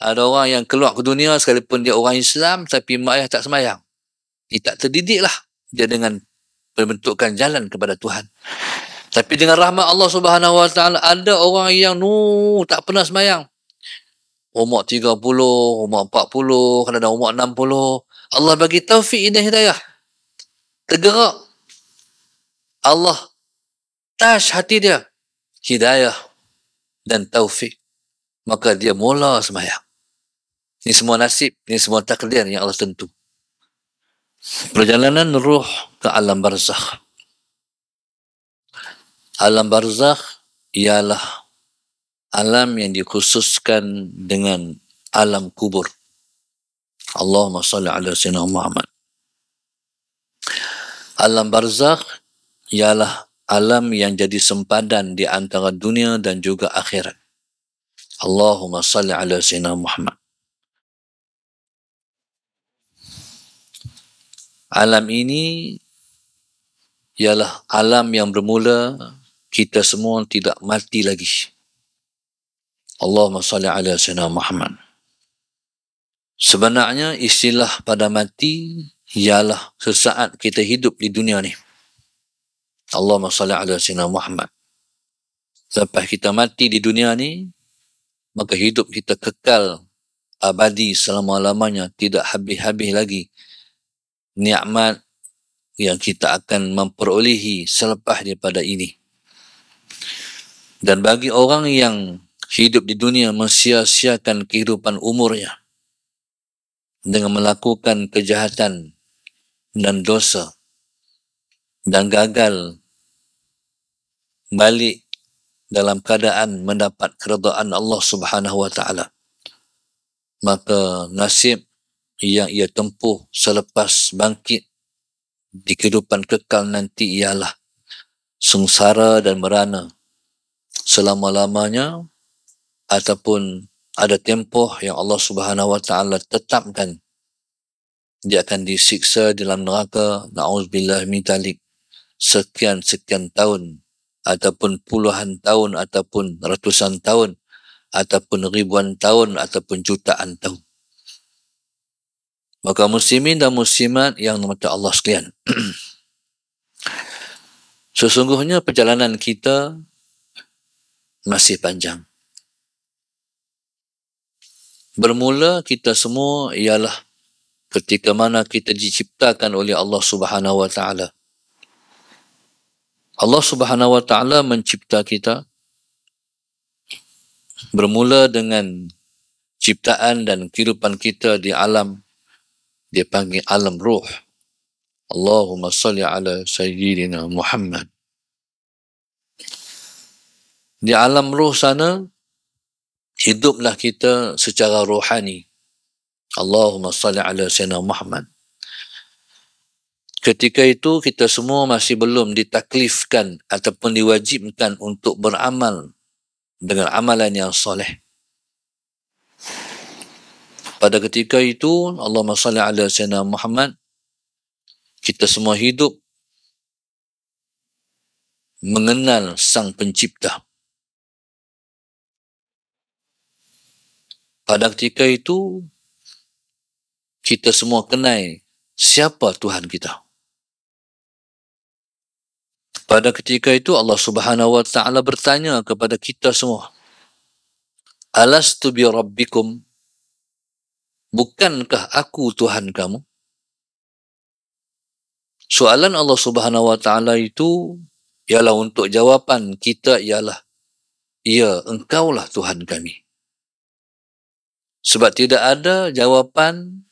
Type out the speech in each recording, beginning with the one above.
ada orang yang keluar ke dunia sekalipun dia orang Islam tapi mak ayah tak semayang. Dia tak terdidik lah dia dengan membentukkan jalan kepada Tuhan. Tapi dengan rahmat Allah Subhanahu Wa Taala ada orang yang nu tak pernah semayang. Umur 30, umur 40, kadang dah umur 60, Allah bagi taufik dan hidayah. Tergerak. Allah tash hati dia. Hidayah dan taufik. Maka dia mula semayang. Ini semua nasib, ini semua takdir yang Allah tentu. Perjalanan ruh ke alam barzakh. Alam barzakh ialah alam yang dikhususkan dengan alam kubur. Allahumma salli ala sayyidina Muhammad. Alam barzakh ialah alam yang jadi sempadan di antara dunia dan juga akhirat. Allahumma salli ala sayyidina Muhammad. Alam ini ialah alam yang bermula kita semua tidak mati lagi. Allahumma salli ala sayyidina Muhammad. Sebenarnya istilah pada mati ialah sesaat kita hidup di dunia ni. Allahumma salli ala sayyidina Muhammad. Lepas kita mati di dunia ni, maka hidup kita kekal abadi selama-lamanya, tidak habis-habis lagi nikmat yang kita akan memperolehi selepas daripada ini. Dan bagi orang yang hidup di dunia mensia-siakan kehidupan umurnya dengan melakukan kejahatan dan dosa dan gagal balik dalam keadaan mendapat keredaan Allah Subhanahu wa taala maka nasib yang ia tempuh selepas bangkit di kehidupan kekal nanti ialah sengsara dan merana selama-lamanya ataupun ada tempoh yang Allah Subhanahu Wa Taala tetapkan dia akan disiksa dalam neraka naudzubillah min talik sekian sekian tahun ataupun puluhan tahun ataupun ratusan tahun ataupun ribuan tahun ataupun jutaan tahun Maka muslimin dan muslimat yang dimata Allah sekalian. Sesungguhnya perjalanan kita masih panjang. Bermula kita semua ialah ketika mana kita diciptakan oleh Allah Subhanahu Wa Taala. Allah Subhanahu Wa Taala mencipta kita bermula dengan ciptaan dan kehidupan kita di alam dia panggil alam ruh. Allahumma salli ala Sayyidina Muhammad. Di alam ruh sana, hiduplah kita secara rohani. Allahumma salli ala Sayyidina Muhammad. Ketika itu, kita semua masih belum ditaklifkan ataupun diwajibkan untuk beramal dengan amalan yang soleh. Pada ketika itu Allah Masya Allah Sayyidina Muhammad kita semua hidup mengenal sang pencipta. Pada ketika itu kita semua kenai siapa Tuhan kita. Pada ketika itu Allah Subhanahu wa taala bertanya kepada kita semua. Alastu bi rabbikum? Bukankah aku Tuhan kamu? Soalan Allah Subhanahu Wa Taala itu ialah untuk jawapan kita ialah ya engkaulah Tuhan kami. Sebab tidak ada jawapan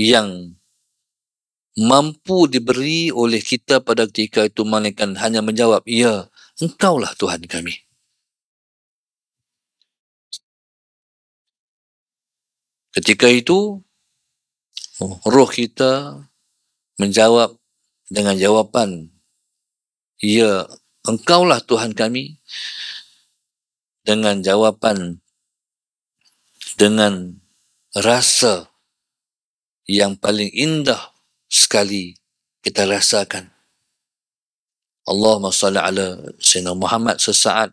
yang mampu diberi oleh kita pada ketika itu malaikat hanya menjawab ya engkaulah Tuhan kami. Ketika itu, roh kita menjawab dengan jawapan, Ya, engkaulah Tuhan kami. Dengan jawapan, dengan rasa yang paling indah sekali kita rasakan. Allahumma salli ala Sayyidina Muhammad sesaat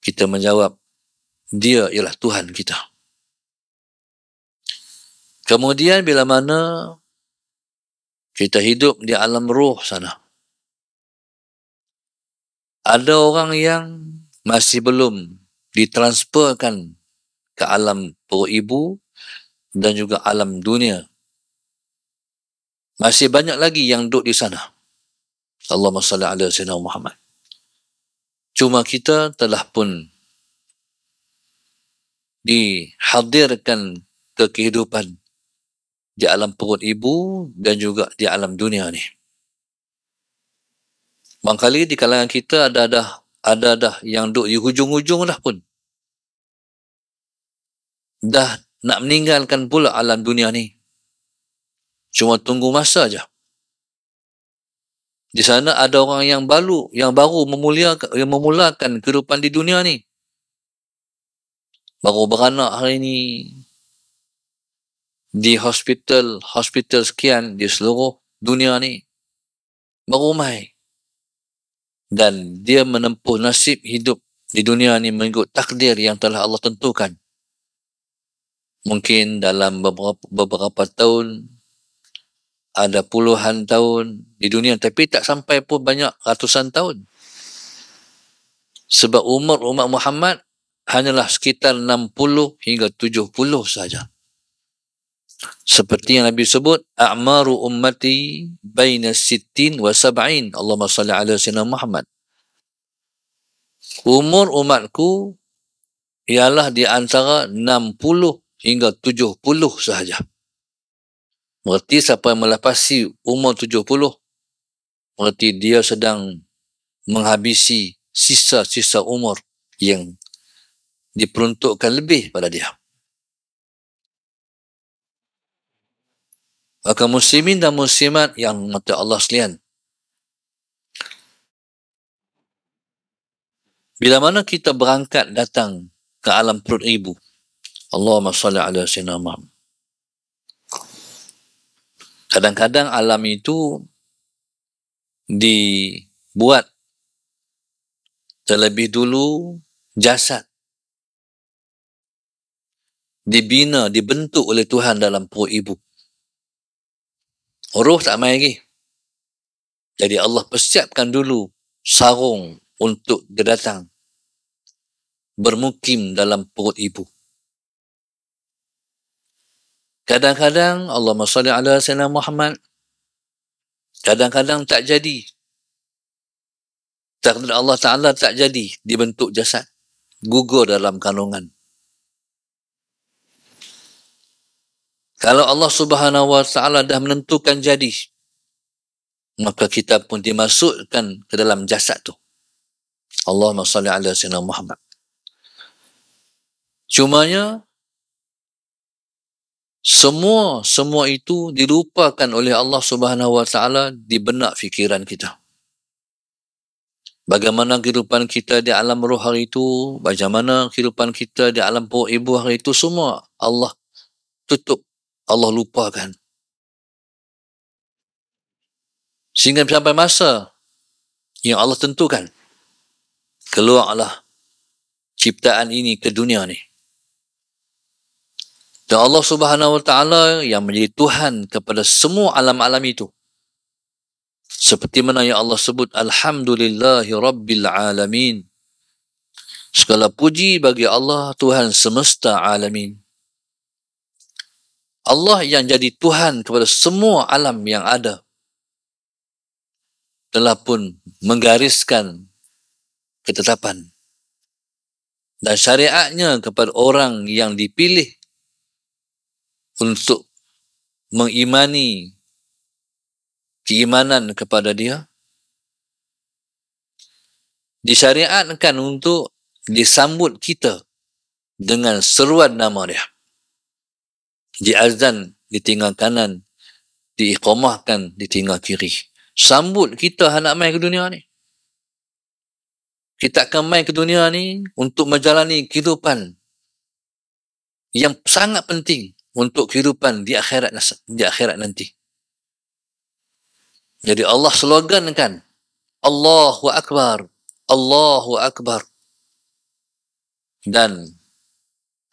kita menjawab, dia ialah Tuhan kita. Kemudian bila mana kita hidup di alam ruh sana. Ada orang yang masih belum ditransferkan ke alam roh ibu dan juga alam dunia. Masih banyak lagi yang duduk di sana. Allahumma salli ala sayyidina Muhammad. Cuma kita telah pun dihadirkan ke kehidupan di alam perut ibu dan juga di alam dunia ni. Mangkali di kalangan kita ada dah ada dah yang duduk di hujung-hujung dah pun. Dah nak meninggalkan pula alam dunia ni. Cuma tunggu masa aja. Di sana ada orang yang baru yang baru memuliakan yang memulakan kehidupan di dunia ni. Baru beranak hari ni, di hospital hospital sekian di seluruh dunia ni berumai dan dia menempuh nasib hidup di dunia ni mengikut takdir yang telah Allah tentukan mungkin dalam beberapa beberapa tahun ada puluhan tahun di dunia tapi tak sampai pun banyak ratusan tahun sebab umur umat Muhammad hanyalah sekitar 60 hingga 70 saja seperti yang Nabi sebut, a'maru ummati baina sittin wa sab'in. Allahumma salli ala sayyidina Muhammad. Umur umatku ialah di antara 60 hingga 70 sahaja. Merti siapa yang melepasi umur 70, merti dia sedang menghabisi sisa-sisa umur yang diperuntukkan lebih pada dia. Maka muslimin dan muslimat yang mata Allah selian. Bila mana kita berangkat datang ke alam perut ibu. Allahumma salli ala sayyidina Kadang-kadang alam itu dibuat terlebih dulu jasad. Dibina, dibentuk oleh Tuhan dalam perut ibu. Huruf tak main lagi. Jadi Allah persiapkan dulu sarung untuk dia datang. Bermukim dalam perut ibu. Kadang-kadang Allahumma salli ala sayyidina Muhammad. Kadang-kadang tak jadi. Takdir Allah Ta'ala tak jadi dibentuk jasad. Gugur dalam kandungan. Kalau Allah Subhanahu Wa Taala dah menentukan jadi, maka kita pun dimasukkan ke dalam jasad tu. Allahumma salli ala sayyidina Muhammad. Cumanya semua semua itu dilupakan oleh Allah Subhanahu Wa Taala di benak fikiran kita. Bagaimana kehidupan kita di alam roh hari itu, bagaimana kehidupan kita di alam buah ibu hari itu semua Allah tutup Allah lupakan. Sehingga sampai masa yang Allah tentukan, keluarlah ciptaan ini ke dunia ni. Dan Allah subhanahu wa ta'ala yang menjadi Tuhan kepada semua alam-alam itu. Seperti mana yang Allah sebut, Alhamdulillahi Rabbil Alamin. Segala puji bagi Allah Tuhan semesta alamin. Allah yang jadi Tuhan kepada semua alam yang ada telah pun menggariskan ketetapan dan syariatnya kepada orang yang dipilih untuk mengimani keimanan kepada dia disyariatkan untuk disambut kita dengan seruan nama dia. Di azan di tinggal kanan, di diikomahkan di tinggal kiri. Sambut kita nak main ke dunia ni. Kita akan main ke dunia ni untuk menjalani kehidupan yang sangat penting untuk kehidupan di akhirat di akhirat nanti. Jadi Allah slogan slogankan Allahu Akbar, Allahu Akbar. Dan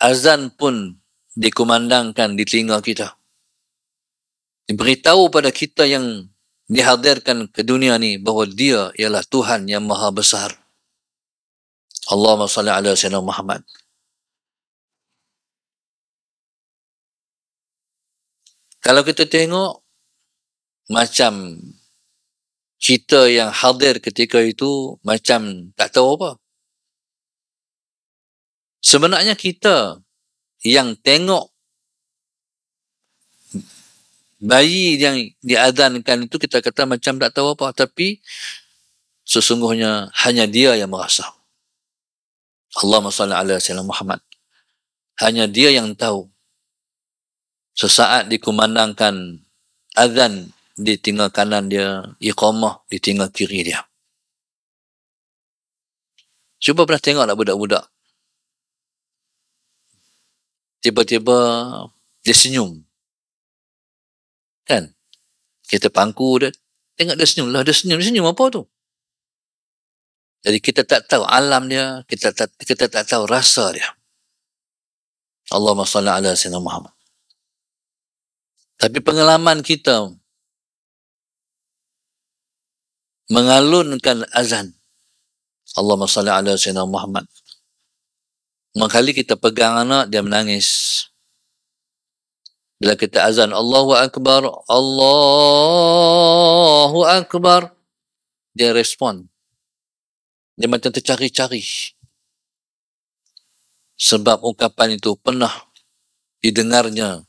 azan pun dikumandangkan di telinga kita. Diberitahu pada kita yang dihadirkan ke dunia ni bahawa dia ialah Tuhan yang maha besar. Allahumma salli ala sayyidina Muhammad. Kalau kita tengok macam kita yang hadir ketika itu macam tak tahu apa. Sebenarnya kita yang tengok bayi yang diadankan itu kita kata macam tak tahu apa tapi sesungguhnya hanya dia yang merasa Allahumma salli ala sayyidina Muhammad hanya dia yang tahu sesaat dikumandangkan azan di tengah kanan dia iqamah di tengah kiri dia cuba pernah tengoklah budak-budak tiba-tiba dia senyum. Kan? Kita pangku dia, tengok dia senyum lah, dia senyum, dia senyum apa tu? Jadi kita tak tahu alam dia, kita tak, kita tak tahu rasa dia. Allahumma salli ala sayyidina Muhammad. Tapi pengalaman kita mengalunkan azan Allahumma salli ala sayyidina Muhammad Mengkali kita pegang anak, dia menangis. Bila kita azan, Allahu Akbar, Allahu Akbar, dia respon. Dia macam tercari-cari. Sebab ungkapan itu pernah didengarnya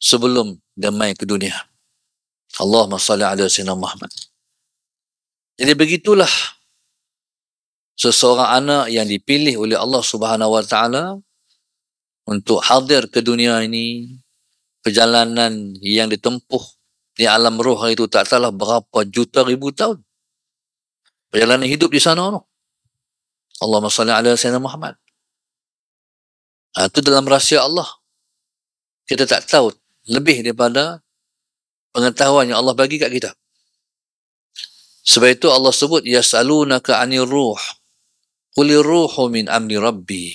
sebelum dia main ke dunia. Allahumma salli ala sayyidina Muhammad. Jadi begitulah seseorang anak yang dipilih oleh Allah Subhanahu Wa Taala untuk hadir ke dunia ini perjalanan yang ditempuh di alam roh itu tak salah berapa juta ribu tahun perjalanan hidup di sana Allah Allahumma salli ala sayyidina Muhammad ha, itu dalam rahsia Allah kita tak tahu lebih daripada pengetahuan yang Allah bagi kat kita sebab itu Allah sebut yasalunaka anir ruh Kuliruhu min amni rabbi.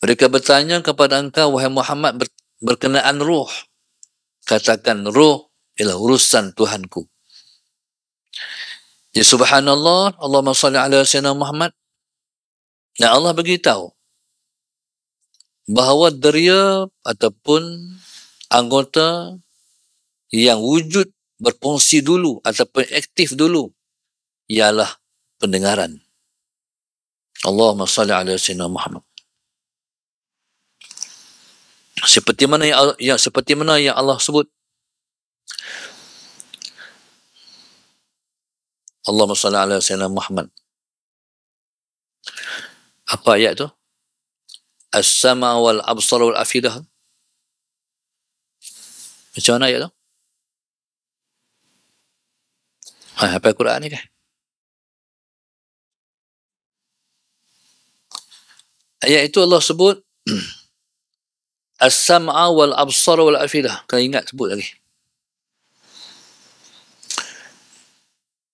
Mereka bertanya kepada engkau, wahai Muhammad, berkenaan ruh. Katakan, ruh ialah urusan Tuhanku. Ya subhanallah, Allahumma salli ala sayyidina Muhammad. Dan Allah beritahu bahawa deria ataupun anggota yang wujud berfungsi dulu ataupun aktif dulu ialah pendengaran. Allahumma salli ala sayyidina Muhammad. Seperti mana yang, ya, seperti mana yang Allah sebut. Allahumma salli ala sayyidina Muhammad. Apa ayat tu? As-sama wal absar wal afidah. Macam mana ayat tu? Ha, apa Quran ni kan? Ayat itu Allah sebut As-sam'a wal absar wal afidah. Kena ingat sebut lagi.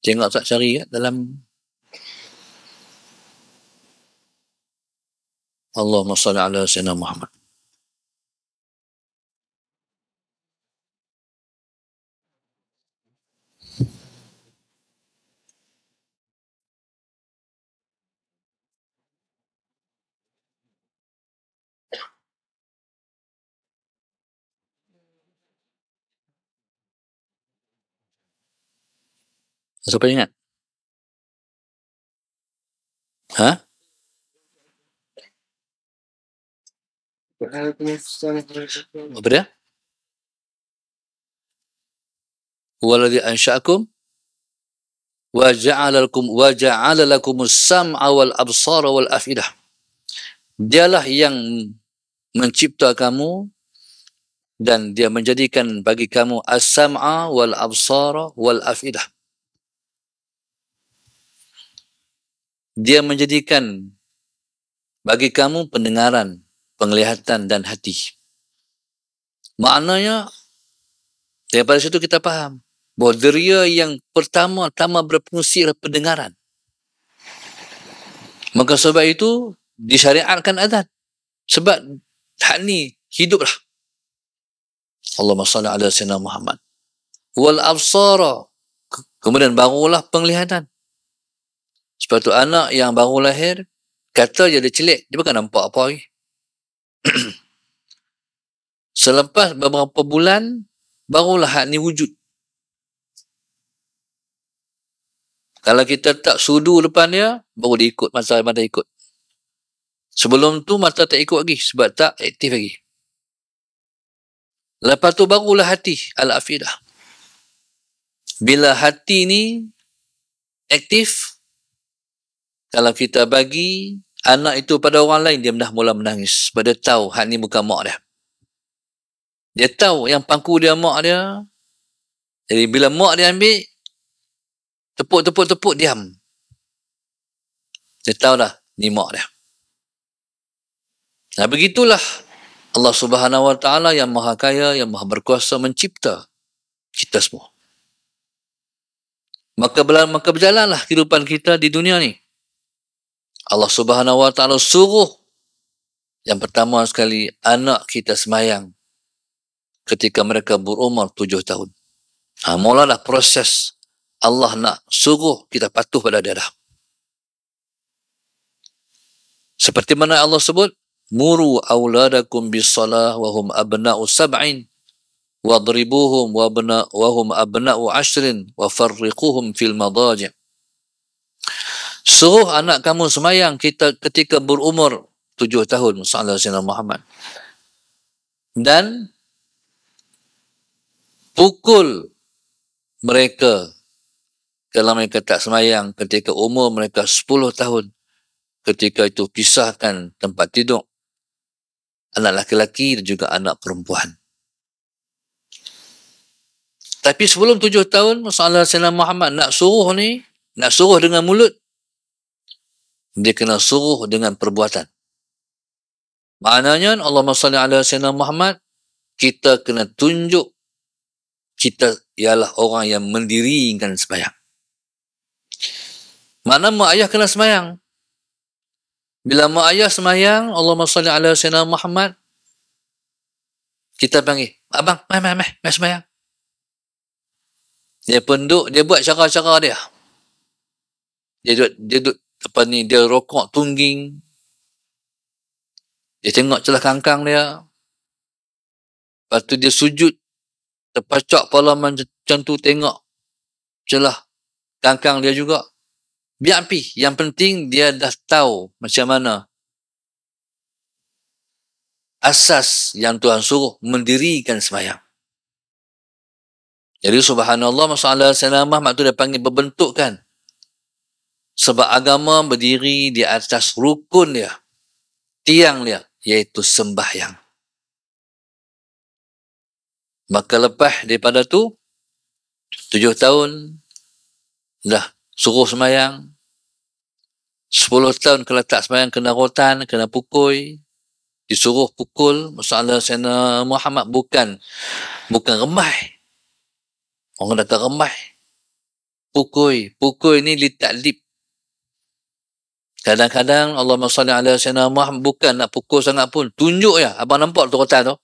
Tengok tak cari kat dalam Allahumma salli ala sayyidina Muhammad. Siapa kan? ingat? Ha? Apa dia? Waladhi ansha'akum wa ja'alakum wa ja'alalakumus sam'a wal absara wal afidah. Dialah yang mencipta kamu dan dia menjadikan bagi kamu as-sam'a wal absara wal afidah. dia menjadikan bagi kamu pendengaran, penglihatan dan hati. Maknanya, daripada situ kita faham bahawa deria yang pertama-tama berfungsi adalah pendengaran. Maka sebab itu disyariatkan adat. Sebab hak ni hiduplah. Allahumma salli ala sayyidina Muhammad. Wal absara. Kemudian barulah penglihatan sepatut anak yang baru lahir kata je dia celik dia bukan nampak apa lagi selepas beberapa bulan barulah hak ni wujud kalau kita tak sudu depan dia baru dia ikut masa mata ikut sebelum tu mata tak ikut lagi sebab tak aktif lagi lepas tu barulah hati al-afidah bila hati ni aktif kalau kita bagi anak itu pada orang lain, dia dah mula menangis. Sebab dia tahu hak ni bukan mak dia. Dia tahu yang pangku dia mak dia. Jadi bila mak dia ambil, tepuk-tepuk-tepuk diam. Dia tahu dah ni mak dia. Nah begitulah Allah Subhanahu Wa Taala yang Maha Kaya yang Maha Berkuasa mencipta kita semua. Maka berjalan, maka berjalanlah kehidupan kita di dunia ni. Allah Subhanahu Wa Taala suruh yang pertama sekali anak kita semayang ketika mereka berumur tujuh tahun. Ha, mulalah proses Allah nak suruh kita patuh pada dia dah. Seperti mana Allah sebut, Muru salah wa hum abna'u sab'in wadribuhum wabna, wahum abna'u ashrin wa wafarriquhum fil madaji' suruh anak kamu semayang kita ketika berumur tujuh tahun Sallallahu Alaihi Muhammad dan pukul mereka kalau mereka tak semayang ketika umur mereka sepuluh tahun ketika itu pisahkan tempat tidur anak laki-laki dan juga anak perempuan tapi sebelum tujuh tahun Rasulullah SAW Muhammad nak suruh ni nak suruh dengan mulut dia kena suruh dengan perbuatan. Maknanya Allah SWT ala Sayyidina Muhammad, kita kena tunjuk kita ialah orang yang mendirikan semayang. Mana mak ayah kena semayang? Bila mak ayah semayang, Allah SWT ala Sayyidina Muhammad, kita panggil, Abang, mai, mai, mai, mai semayang. Dia penduk, dia buat cara-cara dia. Dia duduk, dia duduk apa ni dia rokok tungging dia tengok celah kangkang dia lepas tu dia sujud terpacak kepala macam tu tengok celah kangkang dia juga biar pi yang penting dia dah tahu macam mana asas yang Tuhan suruh mendirikan sembahyang jadi subhanallah masalah allah selama mak dia panggil berbentukkan sebab agama berdiri di atas rukun dia. Tiang dia. Iaitu sembahyang. Maka lepas daripada tu, tujuh tahun dah suruh sembahyang Sepuluh tahun kalau tak sembahyang kena rotan, kena pukul. Disuruh pukul. Masalah Sena Muhammad bukan bukan remah. Orang kata remah. Pukul. Pukul ni litak lip. Kadang-kadang Allah SWT ala Sayyidina Muhammad bukan nak pukul sangat pun. Tunjuk ya. Abang nampak tu kotak tu.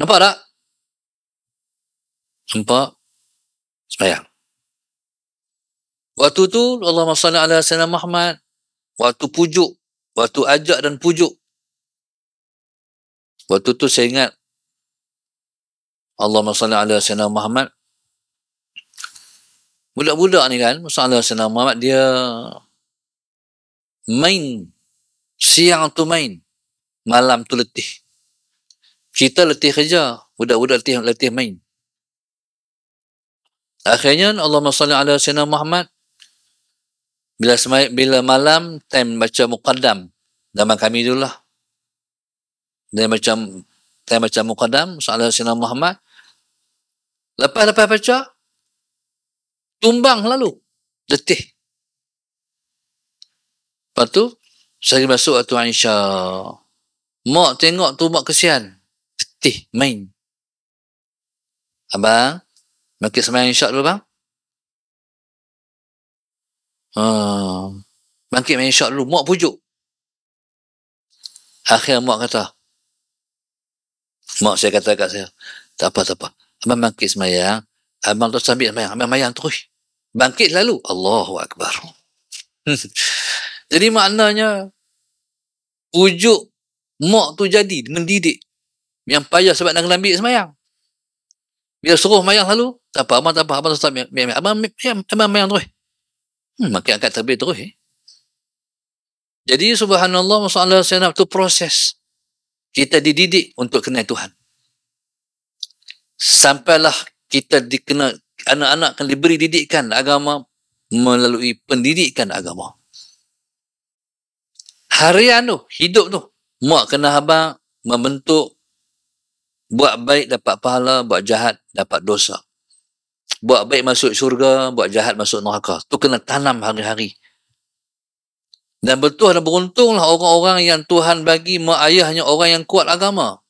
Nampak tak? Nampak? Sembayang. Waktu tu Allah SWT ala Sayyidina Muhammad waktu pujuk. Waktu ajak dan pujuk. Waktu tu saya ingat Allah SWT ala Sayyidina Muhammad budak-budak ni kan Sayyidina Muhammad dia main siang tu main malam tu letih kita letih kerja budak-budak letih letih main akhirnya Allahumma salli ala sayyidina Muhammad bila semai, bila malam time baca muqaddam zaman kami itulah dia macam time macam muqaddam salat sayyidina Muhammad lepas lepas baca tumbang lalu letih Lepas tu, saya masuk waktu Aisyah. Mak tengok tu mak kesian. Ketih, main. Abang, makin semayang Aisyah dulu bang. Hmm. Makin main Aisyah dulu. Mak pujuk. Akhirnya mak kata. Mak saya kata kat saya. Tak apa, tak apa. Abang bangkit semayang. Abang tu sambil semayang. Abang mayang terus. Bangkit lalu. Allahu Akbar. Jadi maknanya pujuk mak tu jadi dengan didik. Yang payah sebab nak ambil semayang. Bila suruh mayang lalu, tak apa, abang tak apa, abang tak apa, abang abang mayang terus. Hmm, makin angkat terbit terus. Eh. Jadi subhanallah, masalah senap tu proses. Kita dididik untuk kenal Tuhan. Sampailah kita dikena anak-anak akan diberi didikan agama melalui pendidikan agama harian tu, hidup tu, mak kena habang membentuk buat baik dapat pahala, buat jahat dapat dosa. Buat baik masuk syurga, buat jahat masuk neraka. Tu kena tanam hari-hari. Dan betul dan beruntunglah orang-orang yang Tuhan bagi mak ayahnya orang yang kuat agama.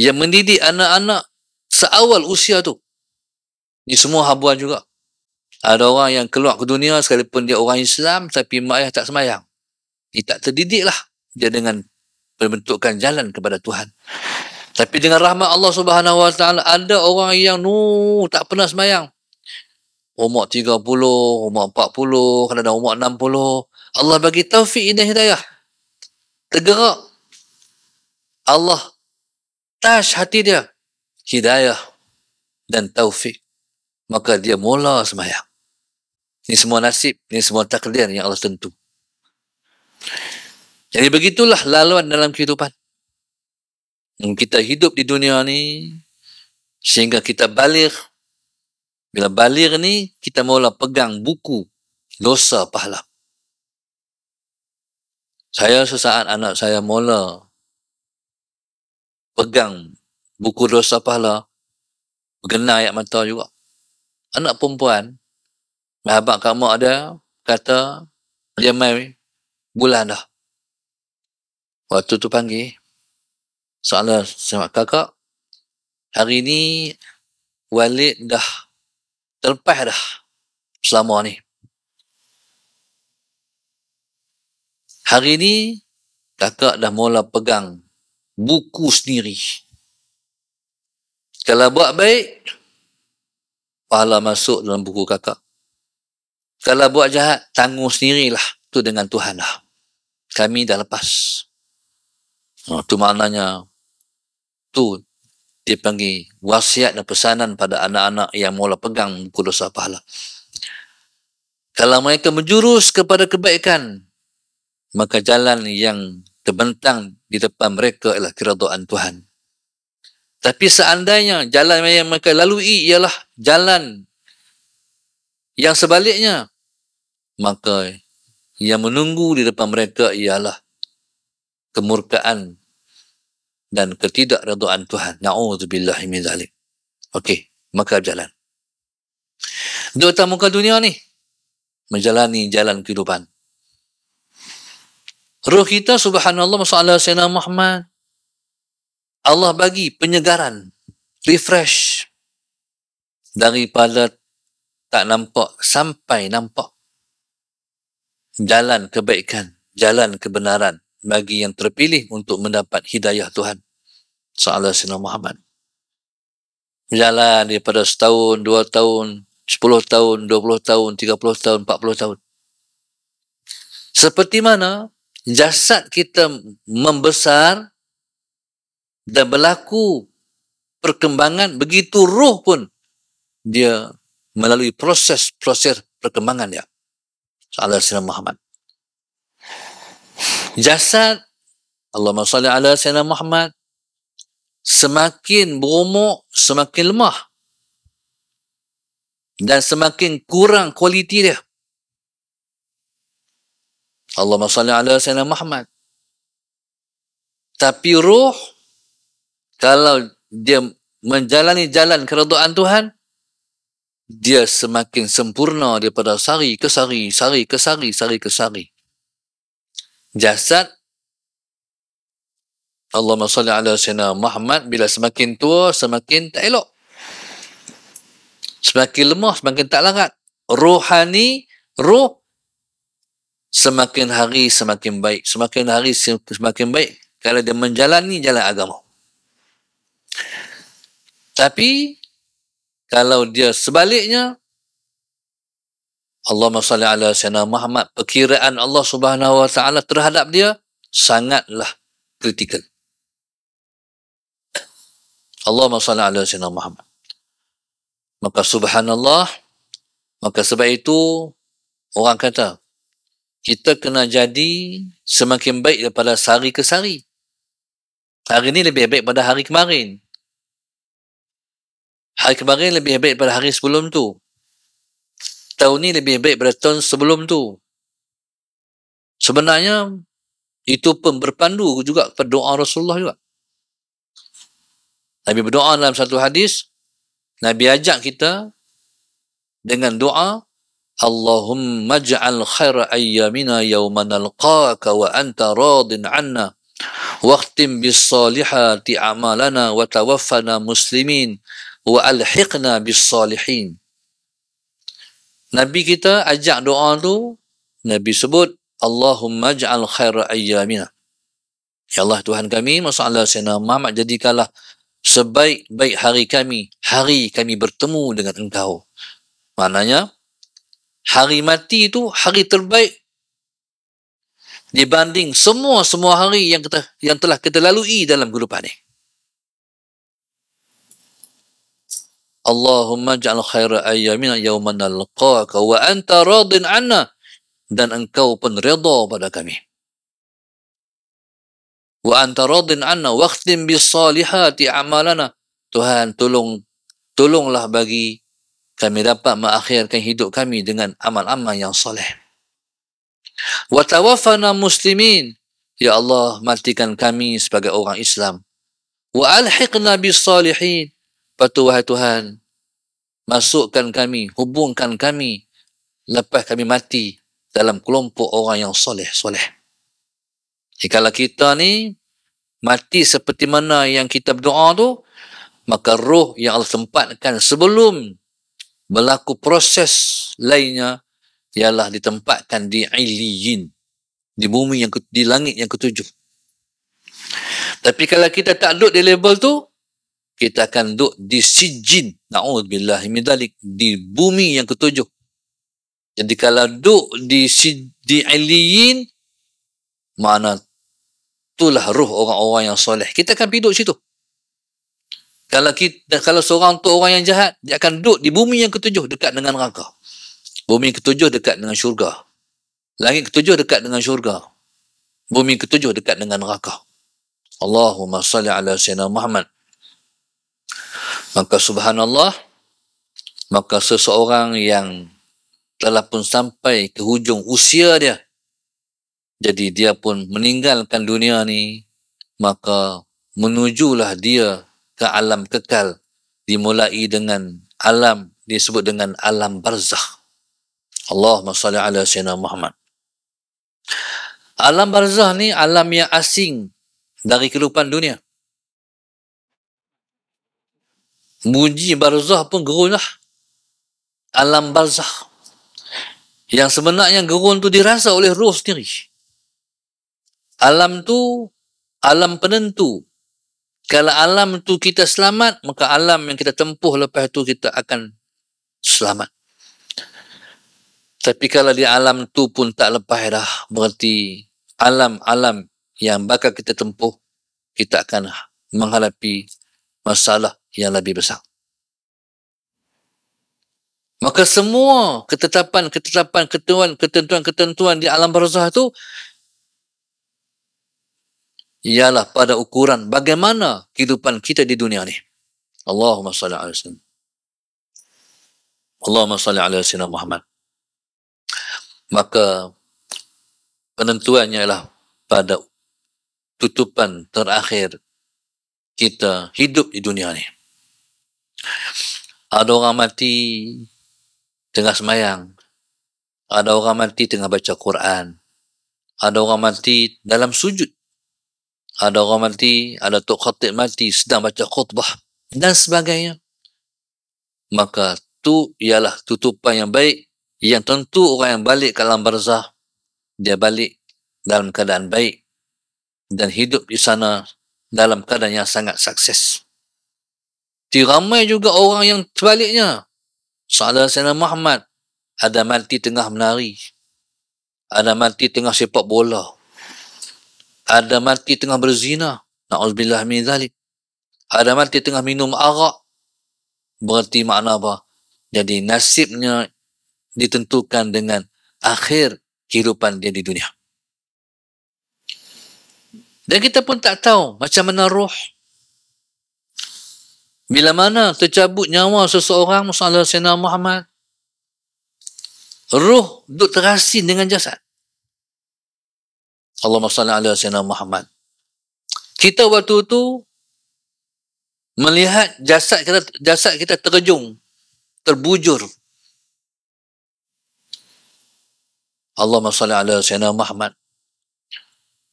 Yang mendidik anak-anak seawal usia tu. Ni semua habuan juga. Ada orang yang keluar ke dunia sekalipun dia orang Islam tapi mak ayah tak semayang dia tak terdidiklah dia dengan membentukkan jalan kepada Tuhan. Tapi dengan rahmat Allah Subhanahu Wa Taala ada orang yang nu tak pernah semayang. Umur 30, umur 40, kadang dah umur 60, Allah bagi taufik dan hidayah. Tergerak. Allah tas hati dia hidayah dan taufik. Maka dia mula semayang. Ini semua nasib, ini semua takdir yang Allah tentu. Jadi begitulah laluan dalam kehidupan. yang Kita hidup di dunia ni sehingga kita balik. Bila balik ni, kita mula pegang buku dosa pahala. Saya sesaat anak saya mula pegang buku dosa pahala berkena ayat mata juga. Anak perempuan, abang kamu ada kata dia main bulan dah. Waktu tu panggil. Soalan sama kakak. Hari ni Walid dah terlepas dah selama ni. Hari ni kakak dah mula pegang buku sendiri. Kalau buat baik, pahala masuk dalam buku kakak. Kalau buat jahat, tanggung sendirilah. tu dengan Tuhan lah kami dah lepas. Oh, tu maknanya tu dia panggil wasiat dan pesanan pada anak-anak yang mula pegang buku dosa pahala. Kalau mereka menjurus kepada kebaikan, maka jalan yang terbentang di depan mereka ialah keredoan Tuhan. Tapi seandainya jalan yang mereka lalui ialah jalan yang sebaliknya, maka yang menunggu di depan mereka ialah kemurkaan dan ketidakredaan Tuhan. Na'udzubillah min zalik. Okey, maka jalan. Di atas muka dunia ni, menjalani jalan kehidupan. Ruh kita subhanallah masalah Sayyidina Muhammad, Allah bagi penyegaran, refresh daripada tak nampak sampai nampak jalan kebaikan, jalan kebenaran bagi yang terpilih untuk mendapat hidayah Tuhan. Sallallahu alaihi Muhammad. Jalan daripada setahun, dua tahun, sepuluh tahun, dua puluh tahun, tiga puluh tahun, empat puluh tahun. Seperti mana jasad kita membesar dan berlaku perkembangan, begitu ruh pun dia melalui proses-proses perkembangan dia. Ya ala Sayyidina Muhammad. Jasad Allah SWT ala Sayyidina Muhammad semakin berumur, semakin lemah dan semakin kurang kualiti dia. Allah SWT ala Sayyidina Muhammad. Tapi roh kalau dia menjalani jalan keredoan Tuhan, dia semakin sempurna daripada sari ke sari, sari ke sari, sari ke sari. Jasad Allah masya Allah sayyidina Muhammad bila semakin tua semakin tak elok. Semakin lemah semakin tak larat. Rohani roh semakin hari semakin baik, semakin hari semakin baik kalau dia menjalani jalan agama. Tapi kalau dia sebaliknya Allahumma salli ala sayyidina Muhammad perkiraan Allah Subhanahu wa taala terhadap dia sangatlah kritikal Allahumma salli ala sayyidina Muhammad maka subhanallah maka sebab itu orang kata kita kena jadi semakin baik daripada sehari ke sehari. Hari ini lebih baik pada hari kemarin. Hari kemarin lebih baik pada hari sebelum tu. Tahun ni lebih baik pada tahun sebelum tu. Sebenarnya, itu pun berpandu juga pada doa Rasulullah juga. Nabi berdoa dalam satu hadis, Nabi ajak kita dengan doa, Allahumma ja'al khaira ayyamina yawma nalqaka wa anta radin anna wa akhtim bis salihati amalana wa tawaffana muslimin wa alhiqna bis-salihin. Nabi kita ajak doa tu, Nabi sebut, Allahumma ja'al khaira ayyamina. Ya Allah Tuhan kami, masalah Sayyidina Muhammad, jadikanlah sebaik-baik hari kami, hari kami bertemu dengan engkau. Maknanya, hari mati itu hari terbaik dibanding semua-semua hari yang kita yang telah kita lalui dalam kehidupan ini. Allahumma ja'al khaira ayyamina yawman nalqaka wa anta radin anna dan engkau pun redha pada kami. Wa anta radin anna waqtim bi salihati amalana. Tuhan tolong tolonglah bagi kami dapat mengakhirkan hidup kami dengan amal-amal yang soleh. Wa tawaffana muslimin. Ya Allah, matikan kami sebagai orang Islam. Wa alhiqna bis salihin patuh wahai Tuhan masukkan kami hubungkan kami lepas kami mati dalam kelompok orang yang soleh soleh jika eh, kita ni mati seperti mana yang kita berdoa tu maka roh yang Allah tempatkan sebelum berlaku proses lainnya ialah ditempatkan di Iliyin di bumi yang di langit yang ketujuh tapi kalau kita tak duduk di level tu kita akan duduk di sijin naudzubillah di bumi yang ketujuh jadi kalau duduk di di aliyin mana itulah ruh orang-orang yang soleh kita akan pergi duduk situ kalau kita kalau seorang tu orang yang jahat dia akan duduk di bumi yang ketujuh dekat dengan neraka bumi ketujuh dekat dengan syurga langit ketujuh dekat dengan syurga bumi ketujuh dekat dengan neraka Allahumma salli ala sayyidina Muhammad Maka subhanallah, maka seseorang yang telah pun sampai ke hujung usia dia, jadi dia pun meninggalkan dunia ni, maka menujulah dia ke alam kekal, dimulai dengan alam, disebut dengan alam barzah. Allahumma salli ala Sayyidina Muhammad. Alam barzah ni alam yang asing dari kehidupan dunia. Bunyi barzah pun gerun lah. Alam barzah. Yang sebenarnya gerun tu dirasa oleh roh sendiri. Alam tu, alam penentu. Kalau alam tu kita selamat, maka alam yang kita tempuh lepas tu kita akan selamat. Tapi kalau di alam tu pun tak lepas dah, berarti alam-alam yang bakal kita tempuh, kita akan menghadapi masalah yang lebih besar. Maka semua ketetapan, ketetapan, ketentuan, ketentuan, ketentuan di alam barzah itu ialah pada ukuran bagaimana kehidupan kita di dunia ini. Allahumma salli alaihi wasallam. Allahumma salli alaihi wasallam Muhammad. Maka penentuannya ialah pada tutupan terakhir kita hidup di dunia ini. Ada orang mati tengah semayang. Ada orang mati tengah baca Quran. Ada orang mati dalam sujud. Ada orang mati, ada Tok Khatib mati sedang baca khutbah dan sebagainya. Maka tu ialah tutupan yang baik yang tentu orang yang balik ke alam barzah dia balik dalam keadaan baik dan hidup di sana dalam keadaan yang sangat sukses. Di ramai juga orang yang sebaliknya. Salah sana Muhammad ada mati tengah menari. Ada mati tengah sepak bola. Ada mati tengah berzina. Na'udzubillah min zalik. Ada mati tengah minum arak. Berarti makna apa? Jadi nasibnya ditentukan dengan akhir kehidupan dia di dunia. Dan kita pun tak tahu macam mana roh bila mana tercabut nyawa seseorang Sallallahu Alaihi Muhammad Ruh duduk terasin dengan jasad Allahumma salli ala Sayyidina Muhammad Kita waktu itu Melihat jasad kita, jasad kita terjung Terbujur Allahumma salli ala Sayyidina Muhammad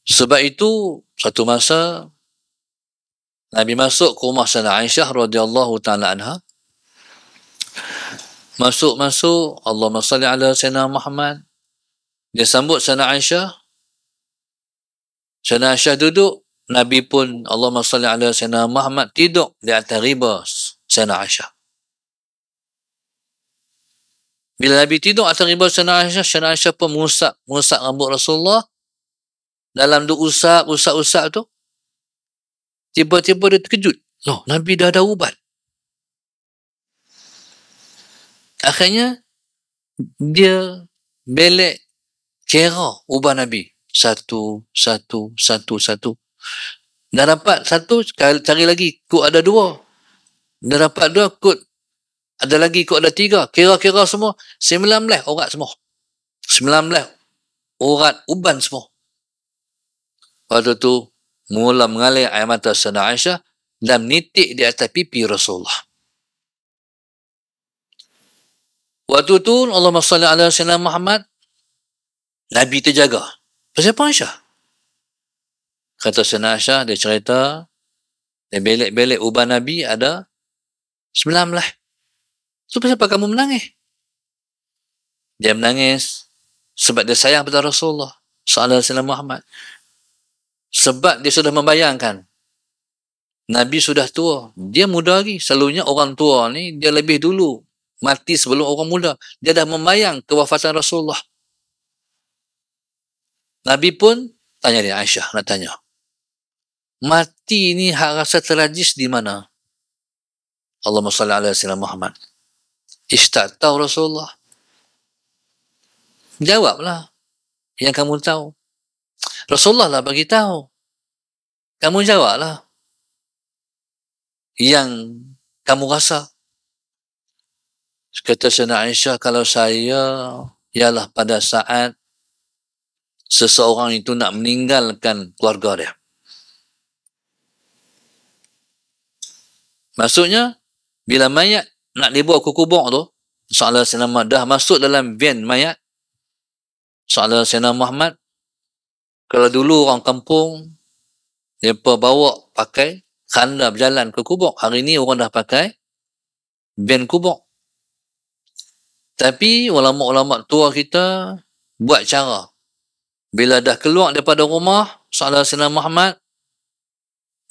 Sebab itu Satu masa Nabi masuk ke rumah Sayyidah Aisyah radhiyallahu taala anha. Masuk-masuk, Allahumma salli ala Sayyidina Muhammad. Dia sambut Sayyidina Aisyah. Sayyidina Aisyah duduk, Nabi pun Allahumma salli ala Sayyidina Muhammad tidur di atas riba Sayyidina Aisyah. Bila Nabi tidur atas riba Sayyidina Aisyah, Sayyidina Aisyah pun mengusap, mengusap rambut Rasulullah. Dalam tu usap, usap-usap tu, Tiba-tiba dia terkejut. Loh, Nabi dah ada ubat. Akhirnya, dia belek kira ubat Nabi. Satu, satu, satu, satu. Dah dapat satu, cari lagi. Kut ada dua. Dah dapat dua, kut ada lagi, kut ada tiga. Kira-kira semua, sembilan belah orang semua. Sembilan belah orang uban semua. Waktu tu, mula mengalir air mata Sayyidina Aisyah dan menitik di atas pipi Rasulullah. Waktu tu Allah SWT ala Muhammad Nabi terjaga. Pasal apa Aisyah? Kata Sayyidina Aisyah dia cerita dia belik-belik ubah Nabi ada sembilan lah. So pasal apa kamu menangis? Dia menangis sebab dia sayang pada Rasulullah SAW Muhammad. Sebab dia sudah membayangkan. Nabi sudah tua. Dia muda lagi. Selalunya orang tua ni, dia lebih dulu. Mati sebelum orang muda. Dia dah membayang kewafatan Rasulullah. Nabi pun tanya dia Aisyah. Nak tanya. Mati ni hak rasa terajis di mana? Allahumma salli ala sallam Muhammad. Ishtak tahu Rasulullah. Jawablah. Yang kamu tahu. Rasulullah lah bagi tahu. Kamu jawablah. Yang kamu rasa. Kata Sena Aisyah, kalau saya, ialah pada saat seseorang itu nak meninggalkan keluarga dia. Maksudnya, bila mayat nak dibawa ke kubur tu, Soalnya Sena Muhammad dah masuk dalam van mayat. Soalnya Sena Muhammad kalau dulu orang kampung mereka bawa pakai kanda berjalan ke kubur hari ini orang dah pakai ben kubur tapi ulama-ulama tua kita buat cara bila dah keluar daripada rumah sallallahu alaihi Muhammad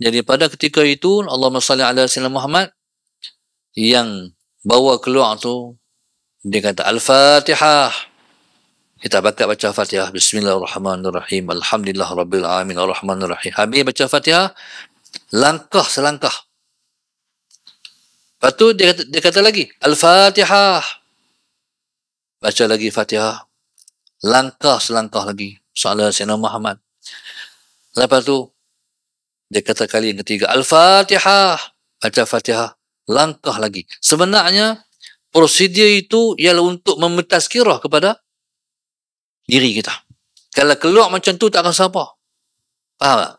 jadi pada ketika itu Allah salli ala sayyidina Muhammad yang bawa keluar tu dia kata al-Fatihah kita baca baca Fatihah. Bismillahirrahmanirrahim. Alhamdulillah rabbil alamin arrahmanirrahim. Habis baca Fatihah, langkah selangkah. Lepas tu dia kata, dia kata lagi, Al-Fatihah. Baca lagi Fatihah. Langkah selangkah lagi. Soalan Sina Muhammad. Lepas tu, dia kata kali yang ketiga, Al-Fatihah. Baca Fatihah. Langkah lagi. Sebenarnya, prosedur itu ialah untuk memetaskirah kepada diri kita. Kalau keluar macam tu tak akan sabar. Faham tak?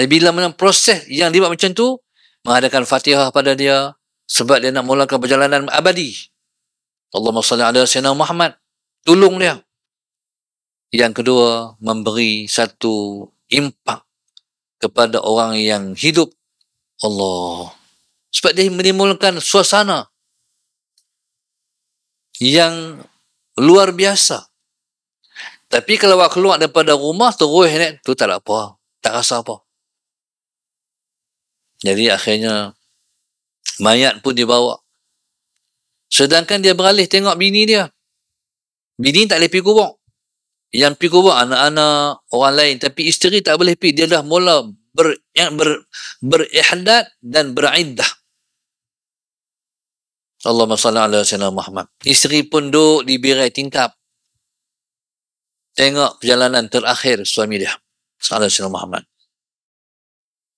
Jadi bila mana proses yang dibuat macam tu, mengadakan fatihah pada dia sebab dia nak mulakan perjalanan abadi. Allahumma salli ala Sayyidina Muhammad. Tolong dia. Yang kedua, memberi satu impak kepada orang yang hidup. Allah. Sebab dia menimbulkan suasana yang luar biasa. Tapi kalau awak keluar daripada rumah terus ni tu tak ada apa. Tak rasa apa. Jadi akhirnya mayat pun dibawa. Sedangkan dia beralih tengok bini dia. Bini tak boleh pergi kubur. Yang pergi kubur anak-anak orang lain. Tapi isteri tak boleh pergi. Dia dah mula ber, ber, ber, berihdad dan beraidah. Allahumma salli ala sayyidina Muhammad. Isteri pun duduk di birai tingkap tengok perjalanan terakhir suami dia. Salah Sina Muhammad.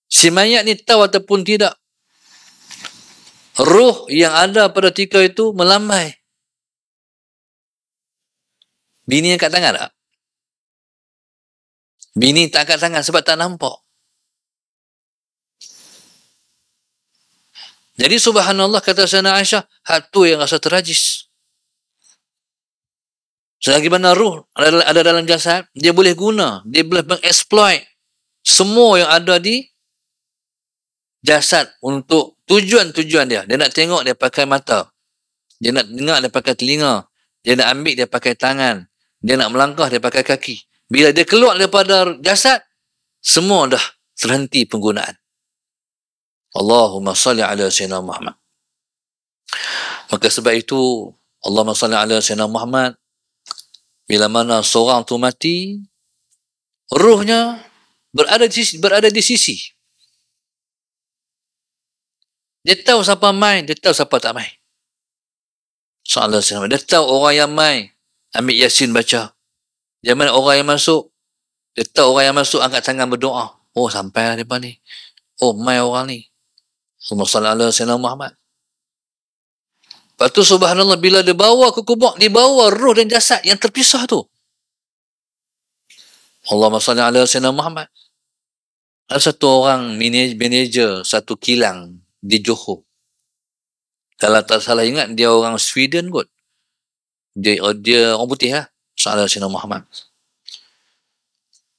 Si mayat ni tahu ataupun tidak. Ruh yang ada pada tika itu melambai. Bini angkat tangan tak? Bini tak angkat tangan sebab tak nampak. Jadi subhanallah kata Sayyidina Aisyah, hatu yang rasa terajis. Terajis. Selagi Sebagaimana ruh ada, ada dalam jasad, dia boleh guna, dia boleh mengeksploit semua yang ada di jasad untuk tujuan-tujuan dia. Dia nak tengok dia pakai mata. Dia nak dengar dia pakai telinga. Dia nak ambil dia pakai tangan. Dia nak melangkah dia pakai kaki. Bila dia keluar daripada jasad, semua dah terhenti penggunaan. Allahumma salli ala Sayyidina Muhammad. Maka sebab itu, Allahumma salli ala Sayyidina Muhammad, bila mana seorang tu mati, rohnya berada di sisi, berada di sisi. Dia tahu siapa main, dia tahu siapa tak main. Soalan saya, dia tahu orang yang main, ambil yasin baca. Dia main orang yang masuk, dia tahu orang yang masuk, angkat tangan berdoa. Oh, sampai lah depan ni. Oh, main orang ni. Rumah salam Muhammad. Lepas tu subhanallah bila dia bawa ke kubur, dia bawa roh dan jasad yang terpisah tu. Allah SWT ala Sayyidina Muhammad. Ada satu orang manager satu kilang di Johor. Kalau tak salah ingat dia orang Sweden kot. Dia, oh, dia orang putih lah. Ya? Ala Sayyidina Muhammad.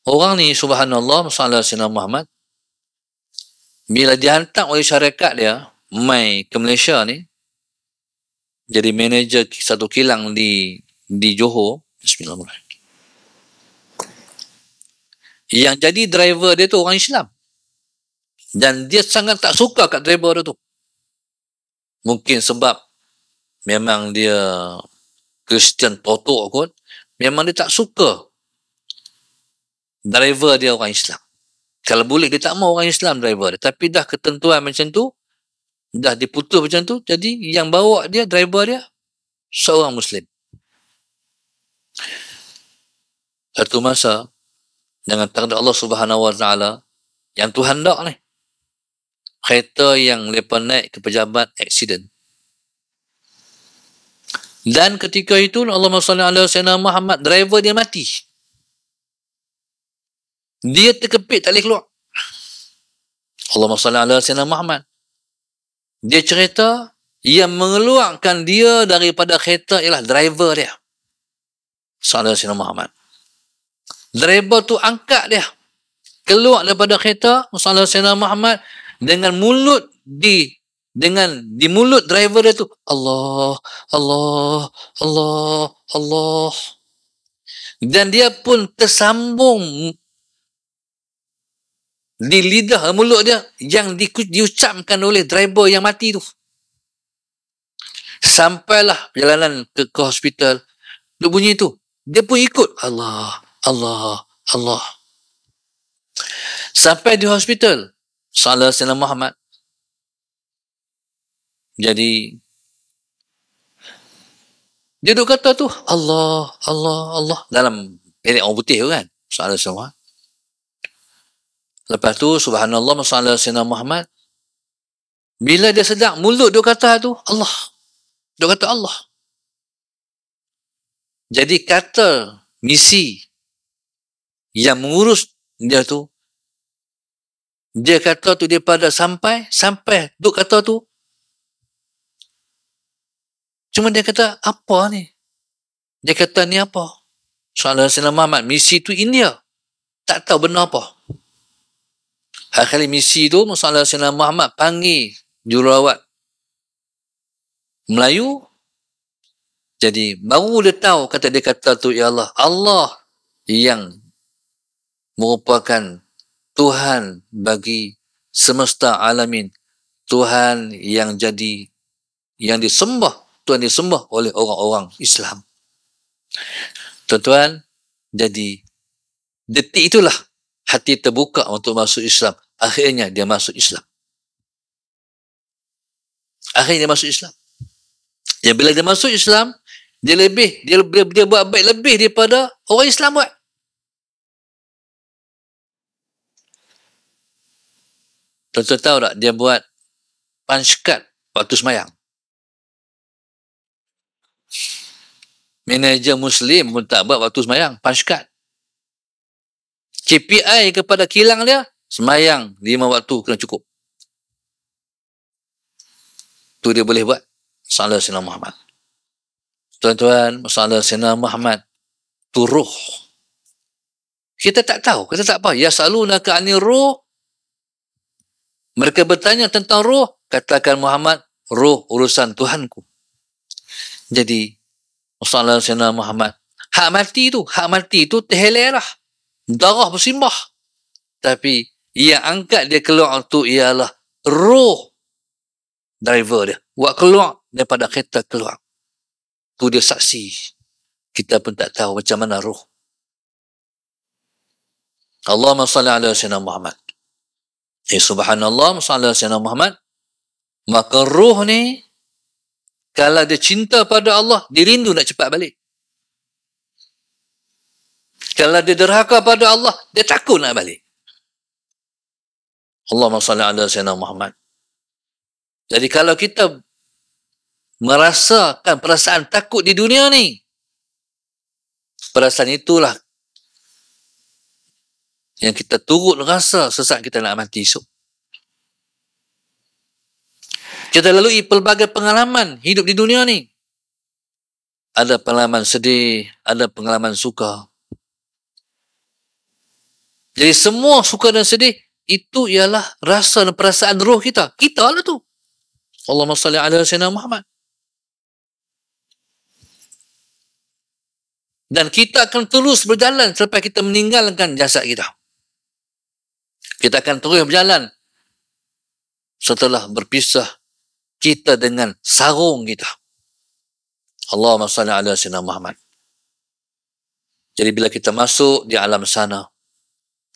Orang ni subhanallah masalah Sina Muhammad bila dihantar oleh syarikat dia mai ke Malaysia ni jadi manager satu kilang di di Johor Bismillahirrahmanirrahim yang jadi driver dia tu orang Islam dan dia sangat tak suka kat driver dia tu mungkin sebab memang dia Christian potok kot memang dia tak suka driver dia orang Islam kalau boleh dia tak mau orang Islam driver dia tapi dah ketentuan macam tu dah diputus macam tu jadi yang bawa dia driver dia seorang muslim satu masa dengan takdir Allah Subhanahu Wa Taala yang Tuhan nak ni kereta yang lepas naik ke pejabat accident dan ketika itu Allah SWT Muhammad driver dia mati dia terkepit tak boleh keluar Allah SWT Muhammad dia cerita yang mengeluarkan dia daripada kereta ialah driver dia. Salah Sina Muhammad. Driver tu angkat dia. Keluar daripada kereta Salah Sina Muhammad dengan mulut di dengan di mulut driver dia tu Allah Allah Allah Allah dan dia pun tersambung di lidah mulut dia yang di, diucapkan oleh driver yang mati tu. Sampailah perjalanan ke, ke hospital, dia bunyi tu. Dia pun ikut. Allah, Allah, Allah. Sampai di hospital, Salah Sallam Muhammad. Jadi, dia duduk kata tu, Allah, Allah, Allah. Dalam pendek orang putih tu kan. Salah Sallam Muhammad. Lepas tu subhanallah masalah Sina Muhammad bila dia sedar mulut dia kata tu Allah. Dia kata Allah. Jadi kata misi yang mengurus dia tu dia kata tu dia pada sampai sampai duk kata tu cuma dia kata apa ni dia kata ni apa soalan Sina Muhammad misi tu India tak tahu benar apa akhir misi tu masalah Sayyidina Muhammad panggil jururawat Melayu jadi baru dia tahu kata dia kata tu ya Allah Allah yang merupakan Tuhan bagi semesta alamin Tuhan yang jadi yang disembah Tuhan disembah oleh orang-orang Islam tuan-tuan jadi detik itulah hati terbuka untuk masuk Islam akhirnya dia masuk Islam. Akhirnya dia masuk Islam. Ya bila dia masuk Islam, dia lebih dia lebih dia buat baik lebih daripada orang Islam buat. tuan tahu tak dia buat punch card waktu semayang. Manager Muslim pun tak buat waktu semayang, punch card. KPI kepada kilang dia, Semayang lima waktu kena cukup. Tu dia boleh buat. Salah Sina Muhammad. Tuan-tuan, masalah Sina Muhammad tu ruh. Kita tak tahu. Kita tak apa. Ya saluna ka'ani ruh. Mereka bertanya tentang ruh. Katakan Muhammad, ruh urusan Tuhanku. Jadi, masalah Sina Muhammad. Hak mati tu. Hak mati tu terhelerah. Darah bersimbah. Tapi, yang angkat dia keluar tu ialah roh driver dia buat keluar daripada kereta keluar tu dia saksi kita pun tak tahu macam mana roh Allahumma salli ala sayyidina Muhammad eh subhanallah salli ala sayyidina Muhammad maka roh ni kalau dia cinta pada Allah dia rindu nak cepat balik kalau dia derhaka pada Allah dia takut nak balik Allahumma salli ala Sayyidina Muhammad. Jadi kalau kita merasakan perasaan takut di dunia ni, perasaan itulah yang kita turut rasa sesak kita nak mati esok. Kita lalui pelbagai pengalaman hidup di dunia ni. Ada pengalaman sedih, ada pengalaman suka. Jadi semua suka dan sedih itu ialah rasa dan perasaan roh kita. Kita lah tu. Allahumma salli ala sayyidina Muhammad. Dan kita akan terus berjalan selepas kita meninggalkan jasad kita. Kita akan terus berjalan setelah berpisah kita dengan sarung kita. Allahumma salli ala sayyidina Muhammad. Jadi bila kita masuk di alam sana,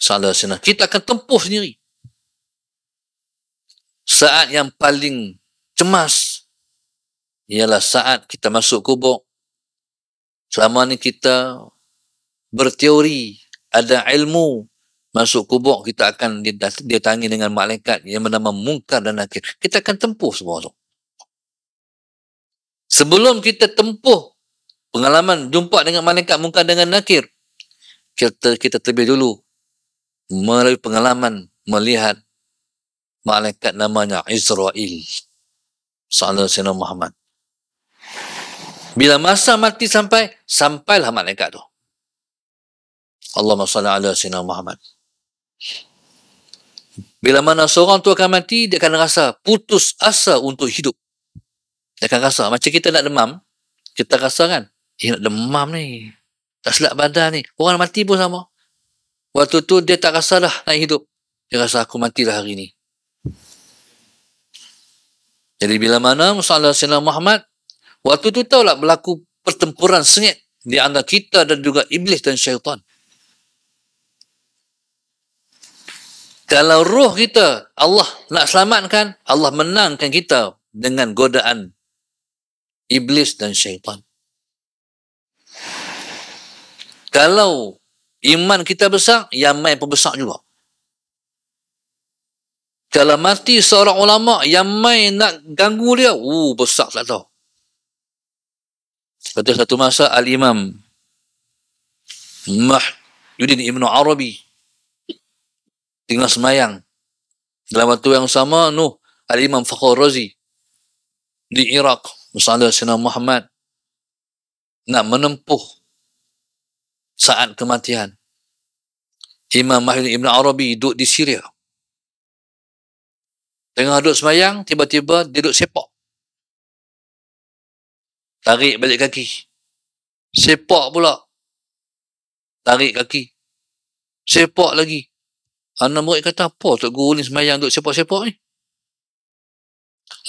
salah sana. Kita akan tempuh sendiri. Saat yang paling cemas ialah saat kita masuk kubur. Selama ni kita berteori, ada ilmu masuk kubur kita akan ditangi dengan malaikat yang bernama mungkar dan nakir. Kita akan tempuh semua tu. Sebelum kita tempuh pengalaman jumpa dengan malaikat mungkar dengan nakir, kita kita terlebih dulu melalui pengalaman melihat malaikat namanya Israel salah Sayyidina Muhammad bila masa mati sampai sampailah malaikat tu Allahumma salli ala Sayyidina Muhammad bila mana seorang tu akan mati dia akan rasa putus asa untuk hidup dia akan rasa macam kita nak demam kita rasa kan eh nak demam ni tak selak badan ni orang mati pun sama Waktu tu dia tak rasa dah nak hidup. Dia rasa aku matilah hari ini. Jadi bila mana Musa'ala Sina Muhammad, waktu tu tahulah berlaku pertempuran sengit di antara kita dan juga iblis dan syaitan. Kalau roh kita Allah nak selamatkan, Allah menangkan kita dengan godaan iblis dan syaitan. Kalau Iman kita besar, Yaman pun besar juga. Kalau mati seorang ulama, Yaman nak ganggu dia, uh, besar tak lah tahu. Kata satu masa, Al-Imam mah yudin Ibn Arabi tinggal semayang. Dalam waktu yang sama, Nuh, Al-Imam Fakhur Razi di Iraq, misalnya Sina Muhammad, nak menempuh saat kematian. Imam Mahdi Ibn Arabi duduk di Syria. Tengah duduk semayang, tiba-tiba dia duduk sepak. Tarik balik kaki. Sepak pula. Tarik kaki. Sepak lagi. Anak murid kata, apa Tok Guru ni semayang duduk sepak-sepak ni?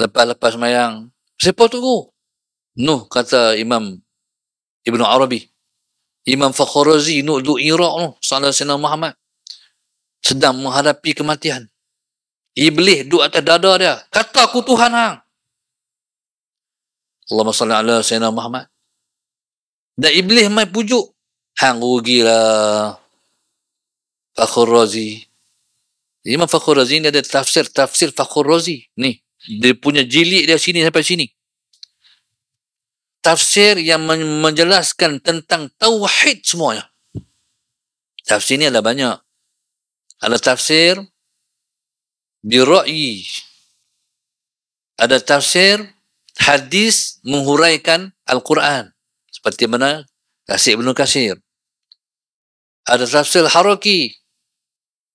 Lepas-lepas semayang, sepak Tok Guru. Nuh kata Imam Ibn Arabi. Imam Fakhrazi Nudu Iraq tu Salah Sina Muhammad Sedang menghadapi kematian Iblis duduk atas dada dia Kata aku Tuhan hang Allah masalah ala Sina Muhammad Dan Iblis mai pujuk Hang rugilah Fakhrazi Imam Fakhrazi ni ada tafsir Tafsir Fakhrazi Ni Dia punya jilid dia sini sampai sini tafsir yang menjelaskan tentang tauhid semuanya. Tafsir ini ada banyak. Ada tafsir birai. Ada tafsir hadis menghuraikan Al-Quran. Seperti mana Kasih Ibn Kasir. Ada tafsir haraki.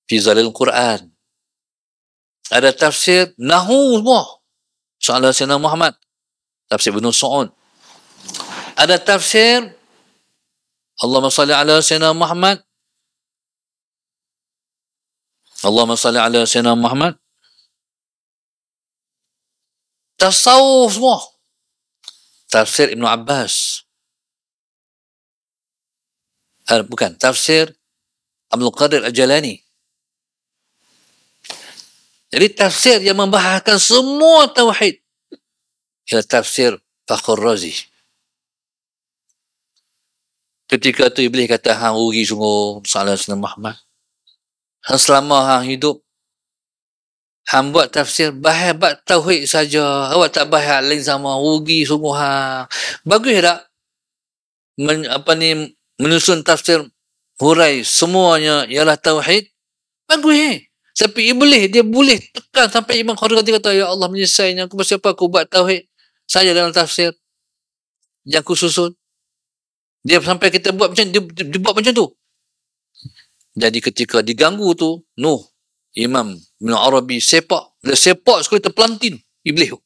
Fizalil Quran. Ada tafsir nahu semua. Soalan Sina Muhammad. Tafsir Ibn Su'un. Ada tafsir Allahumma salli ala sayyidina Muhammad Allahumma salli ala sayyidina Muhammad tasawuf semua tafsir Ibn Abbas eh, bukan tafsir Abdul Qadir Al-Jalani jadi tafsir yang membahaskan semua tauhid ialah tafsir Fakhrul Razi Ketika tu Iblis kata, Hang rugi sungguh soalan Sina Muhammad. Hang selama Hang hidup, Hang buat tafsir, bahaya buat tauhid saja. Awak tak bahaya lain sama, rugi sungguh Hang. Bagus tak? Men, apa ni, menusun tafsir hurai semuanya ialah tauhid. Bagus eh? Tapi Iblis, dia boleh tekan sampai Imam Khadr kata, kata, Ya Allah menyesainya, aku siapa aku buat tauhid saja dalam tafsir yang kususun dia sampai kita buat macam dia, dia, dia buat macam tu jadi ketika diganggu tu Nuh Imam bin Arabi sepak dia sepak sekali terpelantin Iblis tu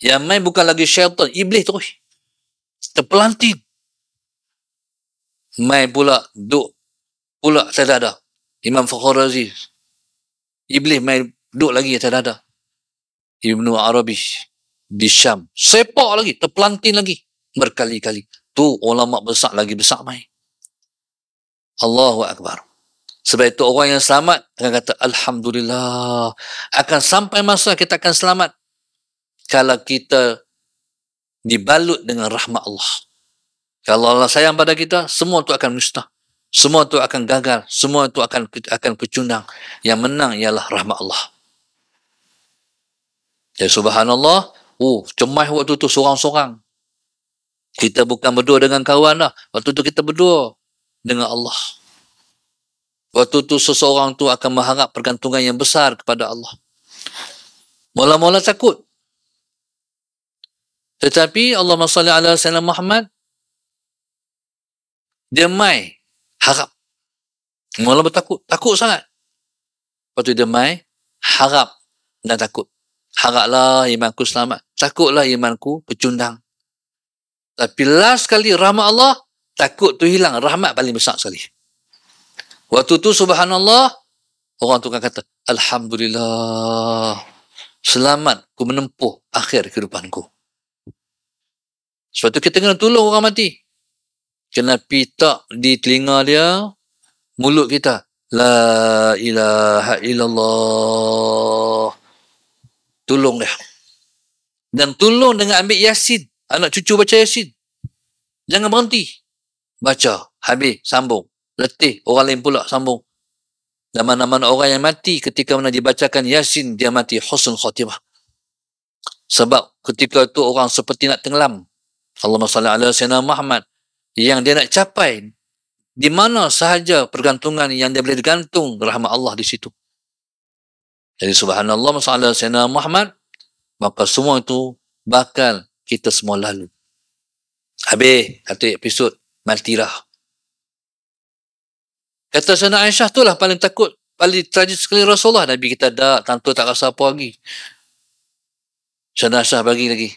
yang main bukan lagi syaitan Iblis terus terpelantin main pula duk pula ada. Imam Fakhar Aziz Iblis main duk lagi sadadah Ibn Arabi di Syam sepak lagi terpelantin lagi berkali-kali tu ulama besar lagi besar mai. Allahu Akbar. Sebab itu orang yang selamat akan kata Alhamdulillah. Akan sampai masa kita akan selamat kalau kita dibalut dengan rahmat Allah. Kalau Allah sayang pada kita, semua itu akan musnah, Semua itu akan gagal. Semua itu akan akan kecundang. Yang menang ialah rahmat Allah. Ya subhanallah. Oh, cemai waktu tu seorang-seorang. Kita bukan berdua dengan kawan lah. Waktu tu kita berdua dengan Allah. Waktu tu seseorang tu akan mengharap pergantungan yang besar kepada Allah. Mula-mula takut. Tetapi Allah SWT ala salam Muhammad dia mai harap. Mula bertakut. Takut sangat. Waktu tu dia mai harap dan takut. Haraplah imanku selamat. Takutlah imanku pecundang. Tapi last sekali rahmat Allah, takut tu hilang. Rahmat paling besar sekali. Waktu tu subhanallah, orang tu akan kata, Alhamdulillah, selamat ku menempuh akhir kehidupanku. Sebab tu kita kena tolong orang mati. Kena pita di telinga dia, mulut kita. La ilaha illallah. Tolong dia. Dan tolong dengan ambil yasin anak cucu baca Yasin. Jangan berhenti. Baca. Habis. Sambung. Letih. Orang lain pula sambung. Nama-nama orang yang mati ketika mana dibacakan Yasin, dia mati husn khatibah. Sebab ketika itu orang seperti nak tenggelam. Allahumma salli ala sayyidina Muhammad. Yang dia nak capai, di mana sahaja pergantungan yang dia boleh digantung, rahmat Allah di situ. Jadi subhanallah, masalah sayyidina Muhammad, maka semua itu bakal kita semua lalu. Habis kata episod Maltirah. Kata Sana Aisyah tu lah paling takut paling tragis sekali Rasulullah Nabi kita dah tentu tak rasa apa lagi. Sana Aisyah bagi lagi.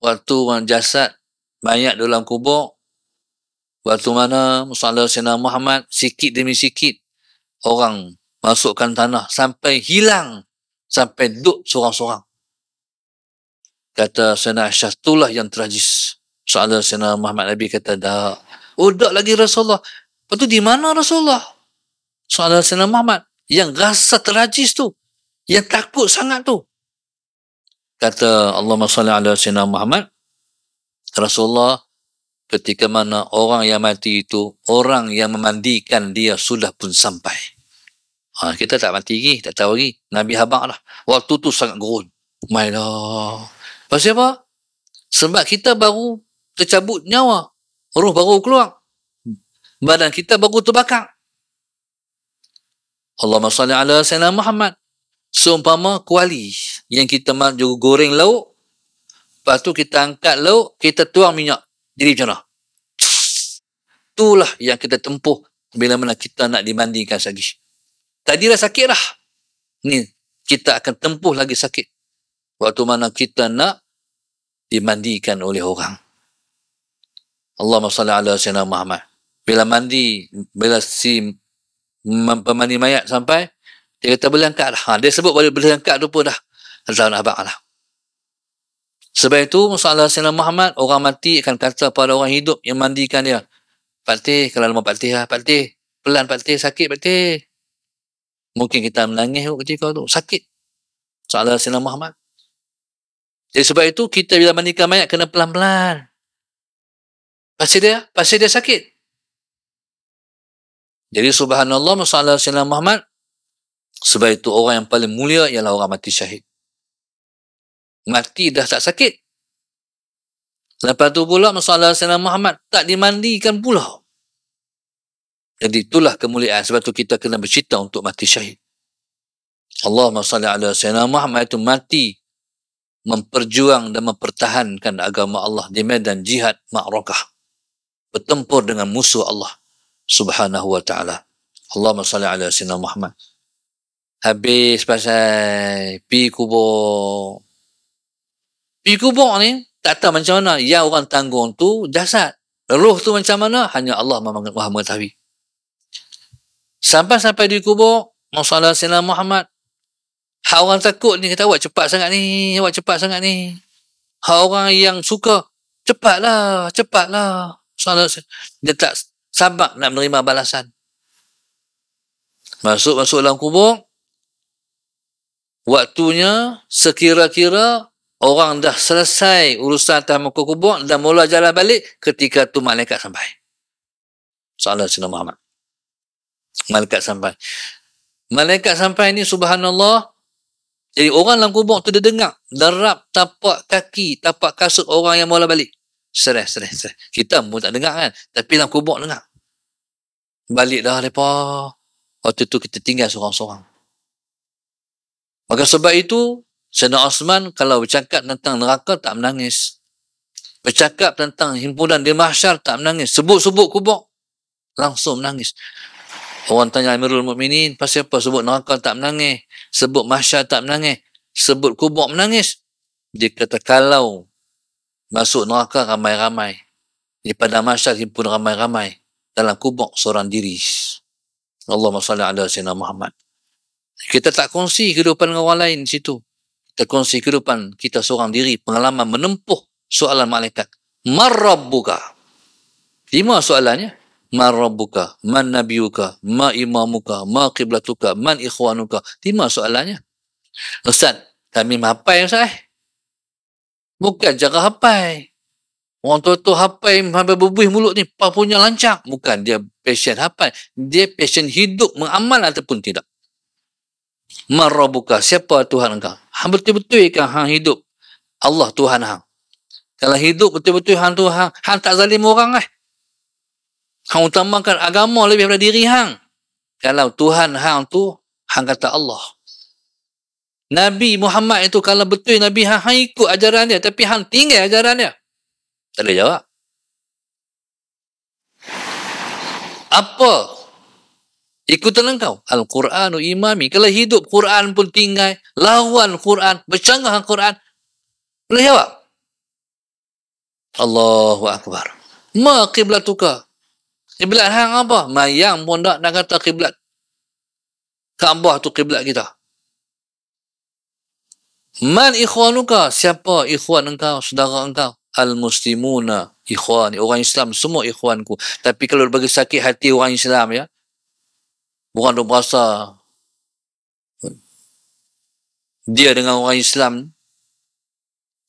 Waktu orang jasad mayat dalam kubur waktu mana Musalla Sina Muhammad sikit demi sikit orang masukkan tanah sampai hilang sampai duduk seorang-seorang kata Sena Aisyah itulah yang tragis soalan Sena Muhammad Nabi kata dah udah oh, lagi Rasulullah lepas tu di mana Rasulullah soalan Sena Muhammad yang rasa tragis tu yang takut sangat tu kata Allah SWT ala Sena Muhammad Rasulullah ketika mana orang yang mati itu orang yang memandikan dia sudah pun sampai ha, kita tak mati lagi tak tahu lagi Nabi Habak lah waktu tu sangat gurun my Pasal apa? Sebab kita baru tercabut nyawa. ruh baru keluar. Hmm. Badan kita baru terbakar. Allahumma salli ala sayyidina Muhammad. Seumpama kuali yang kita juga goreng lauk. Lepas tu kita angkat lauk, kita tuang minyak. Jadi macam mana? Itulah yang kita tempuh bila mana kita nak dimandikan lagi. Tadi dah sakit lah. Ni, kita akan tempuh lagi sakit waktu mana kita nak dimandikan oleh orang. Allahumma salli ala sayyidina Muhammad. Bila mandi, bila si pemandi mayat sampai, dia kata berlengkak dah. Ha, dia sebut boleh berlengkak tu pun dah. Azal abang lah. Sebab itu, Musa Allah Muhammad, orang mati akan kata pada orang hidup yang mandikan dia. Patih, kalau lemah patih lah. Patih, pelan patih, sakit patih. Mungkin kita menangis ketika tu. Sakit. Soalan Sayyidina Muhammad. Jadi sebab itu kita bila menikah mayat kena pelan-pelan. Pasti dia, pasti dia sakit. Jadi subhanallah sallallahu alaihi wasallam Muhammad sebab itu orang yang paling mulia ialah orang mati syahid. Mati dah tak sakit. Lepas tu pula sallallahu alaihi wasallam Muhammad tak dimandikan pula. Jadi itulah kemuliaan sebab tu kita kena bercita untuk mati syahid. Allahumma salli sayyidina Muhammad itu mati memperjuang dan mempertahankan agama Allah di medan jihad ma'rakah bertempur dengan musuh Allah subhanahu wa ta'ala Allahumma salli ala sinna Muhammad habis pasal pi kubur pi kubur ni tak tahu macam mana ya orang tanggung tu jasad roh tu macam mana hanya Allah maha mengetahui sampai-sampai di kubur Masalah Sina Muhammad Hak orang takut ni kata awak cepat sangat ni, awak cepat sangat ni. Hak orang yang suka, cepatlah, cepatlah. Soalnya dia tak sabar nak menerima balasan. Masuk-masuk dalam kubur, waktunya sekira-kira orang dah selesai urusan atas muka kubur dan mula jalan balik ketika tu malaikat sampai. Soalan Sina Muhammad. Malaikat sampai. Malaikat sampai ni subhanallah jadi orang dalam kubur tu dia dengar derap tapak kaki, tapak kasut orang yang mula balik. Serah, serah, serah. Kita pun tak dengar kan. Tapi dalam kubur dengar. Balik dah mereka. Waktu tu kita tinggal seorang-seorang. Maka sebab itu, Sena Osman kalau bercakap tentang neraka tak menangis. Bercakap tentang himpunan di mahsyar tak menangis. Sebut-sebut kubur, langsung menangis. Orang tanya Amirul Mukminin, pasal apa sebut neraka tak menangis? Sebut mahsyar tak menangis? Sebut kubur menangis? Dia kata kalau masuk neraka ramai-ramai. Di pada mahsyar himpun ramai-ramai. Dalam kubur seorang diri. Allahumma salli ala sayyidina Muhammad. Kita tak kongsi kehidupan dengan orang lain situ. Kita kongsi kehidupan kita seorang diri. Pengalaman menempuh soalan malaikat. Marrabbuka. Lima soalannya. Ma rabbuka man nabiyuka ma imamuka ma qiblatuka man ikhwanuka lima soalannya ustaz kami mapai ustaz eh? bukan jaga hapai orang tua tu hapai sampai berbuih mulut ni apa punya lancar bukan dia pasien hapai dia pasien hidup mengamal ataupun tidak man rabbuka siapa tuhan engkau hang betul-betul ikan hang hidup Allah tuhan hang kalau hidup betul-betul hang tuhan hang tak zalim orang eh Hang utamakan agama lebih daripada diri hang. Kalau Tuhan hang tu, hang kata Allah. Nabi Muhammad itu kalau betul Nabi hang, hang ikut ajaran dia. Tapi hang tinggal ajaran dia. Tak boleh jawab. Apa ikutan kau? Al-Quran imami. Kalau hidup Quran pun tinggal. Lawan Quran. Bercanggah Quran. Boleh jawab? Allahu Akbar. Ma qiblatuka. Kiblat hang apa? Mayang pun tak nak kata kiblat. Kaabah tu kiblat kita. Man ikhwanuka? Siapa ikhwan engkau, saudara engkau? Al-Muslimuna ikhwan. Orang Islam semua ikhwanku. Tapi kalau bagi sakit hati orang Islam ya, bukan dia merasa dia dengan orang Islam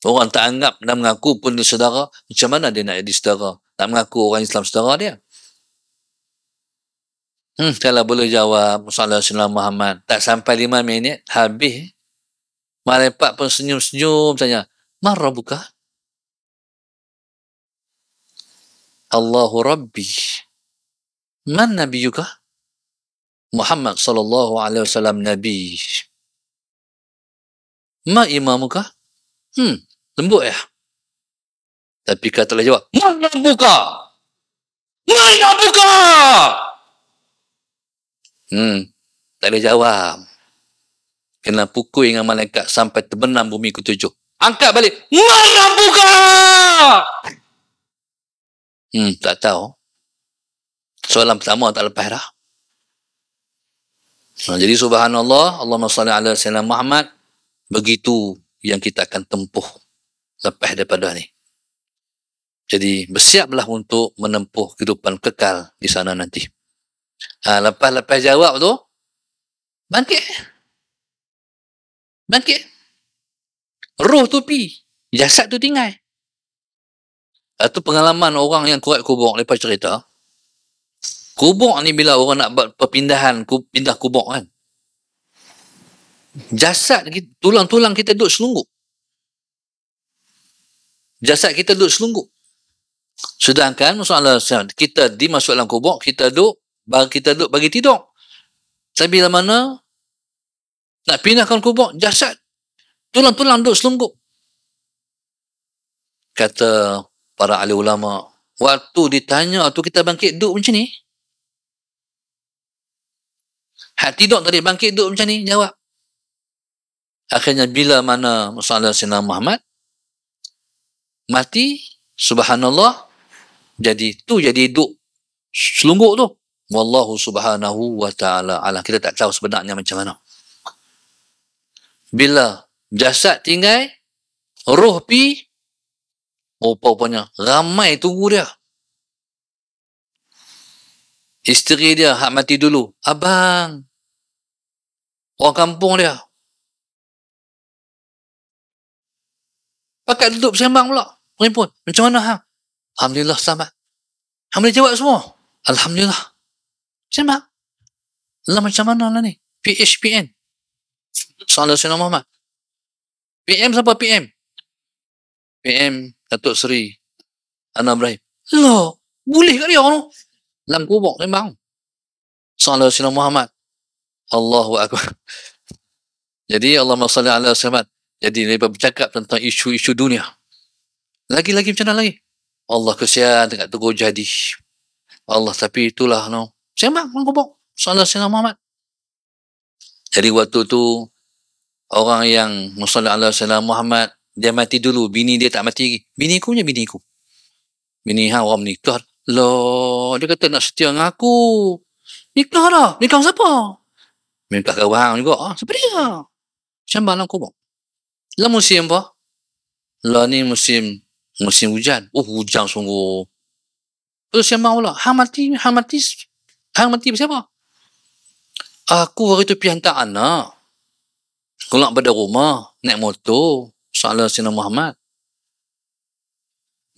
orang tak anggap dan mengaku pun dia saudara macam mana dia nak jadi saudara tak mengaku orang Islam saudara dia Hmm, kalau boleh jawab, Sallallahu Alaihi Muhammad. Tak sampai lima minit, habis. Malaikat pun senyum-senyum, tanya, marah buka? Allahu Rabbi. Man Nabi juga? Muhammad Sallallahu Alaihi Wasallam Nabi. Ma imam muka? Hmm, lembut ya. Tapi kata lah jawab, mana buka? Mana buka? Mana buka? Hmm, tak ada jawab. Kena pukul dengan malaikat sampai terbenam bumi ke tujuh? Angkat balik. Mana buka? Hmm, tak tahu. Soalan pertama tak lepas dah. Nah, ha, jadi subhanallah, Allah salli ala Muhammad, begitu yang kita akan tempuh lepas daripada ni. Jadi bersiaplah untuk menempuh kehidupan kekal di sana nanti. Ha, lepas-lepas jawab tu, bangkit. Bangkit. Roh tu pi. Jasad tu tinggal. Itu pengalaman orang yang kuat kubur. Lepas cerita, kubur ni bila orang nak buat perpindahan, ku, pindah kubur kan. Jasad, tulang-tulang kita duduk selungguk. Jasad kita duduk selungguk. Sedangkan, masalah kita dimasukkan dalam kubur, kita duduk bagi kita duduk bagi tidur sambil mana nak pindahkan kubur jasad tulang-tulang duduk selungguk kata para ahli ulama waktu ditanya waktu kita bangkit duduk macam ni hak tidur tadi bangkit duduk macam ni jawab akhirnya bila mana masalah Sina Muhammad mati subhanallah jadi tu jadi duduk selungguk tu Wallahu subhanahu wa ta'ala alam. Kita tak tahu sebenarnya macam mana. Bila jasad tinggal, roh pi, rupa-rupanya ramai tunggu dia. Isteri dia hak mati dulu. Abang. Orang kampung dia. Pakat duduk bersembang pula. Perimpun. Macam mana? Ha? Alhamdulillah selamat. Ha boleh jawab semua. Alhamdulillah. Cemak. Lah macam mana lah ni? PHPN. Soalan Sina Muhammad. PM siapa PM? PM Datuk Seri Anwar Ibrahim. Loh, boleh ke dia orang? Dalam kubur, sembang. Soalan Sina Muhammad. Allahu Akbar. Jadi Allah SWT Allah sahabat. Jadi dia bercakap tentang isu-isu dunia. Lagi-lagi macam mana lagi? Allah kesian dekat tegur jadi. Allah tapi itulah noh. Semak orang kubur. Salah Sina Muhammad. Jadi waktu tu, orang yang musallat Allah Sallallahu Muhammad, dia mati dulu. Bini dia tak mati lagi. Bini ku je bini ku. Bini ha, orang menikah. Loh, dia kata nak setia dengan aku. Nikah dah. Nikah siapa? Minta kawan juga. Ah, siapa dia? Sembah dalam kubur. Lah musim apa? Lah ni musim musim hujan. Oh, hujan sungguh. Terus sembah pula. Ha mati, ha mati. Hang mati bersama. Aku hari tu pergi hantar anak. Kelak pada rumah, naik motor, salah Sina Muhammad.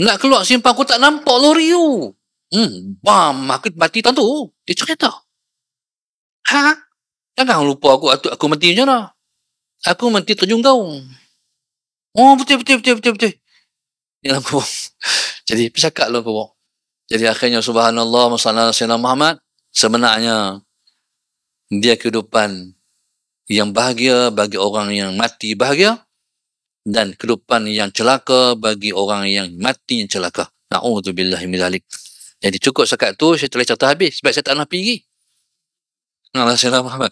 Nak keluar simpan aku tak nampak lori tu. Hmm, bam, aku mati tahun tu. Dia cerita. Ha? Jangan lupa aku, aku, aku mati macam mana? Aku mati terjun gaung. Oh, betul, betul, betul, betul, betul. Ini ya, aku. Jadi, pesakak lah aku. Jadi akhirnya subhanallah masalah Sayyidina Muhammad sebenarnya dia kehidupan yang bahagia bagi orang yang mati bahagia dan kehidupan yang celaka bagi orang yang mati yang celaka. Na'udzubillah min zalik. Jadi cukup sekat tu saya telah cerita habis sebab saya tak nak pergi. Allah selama.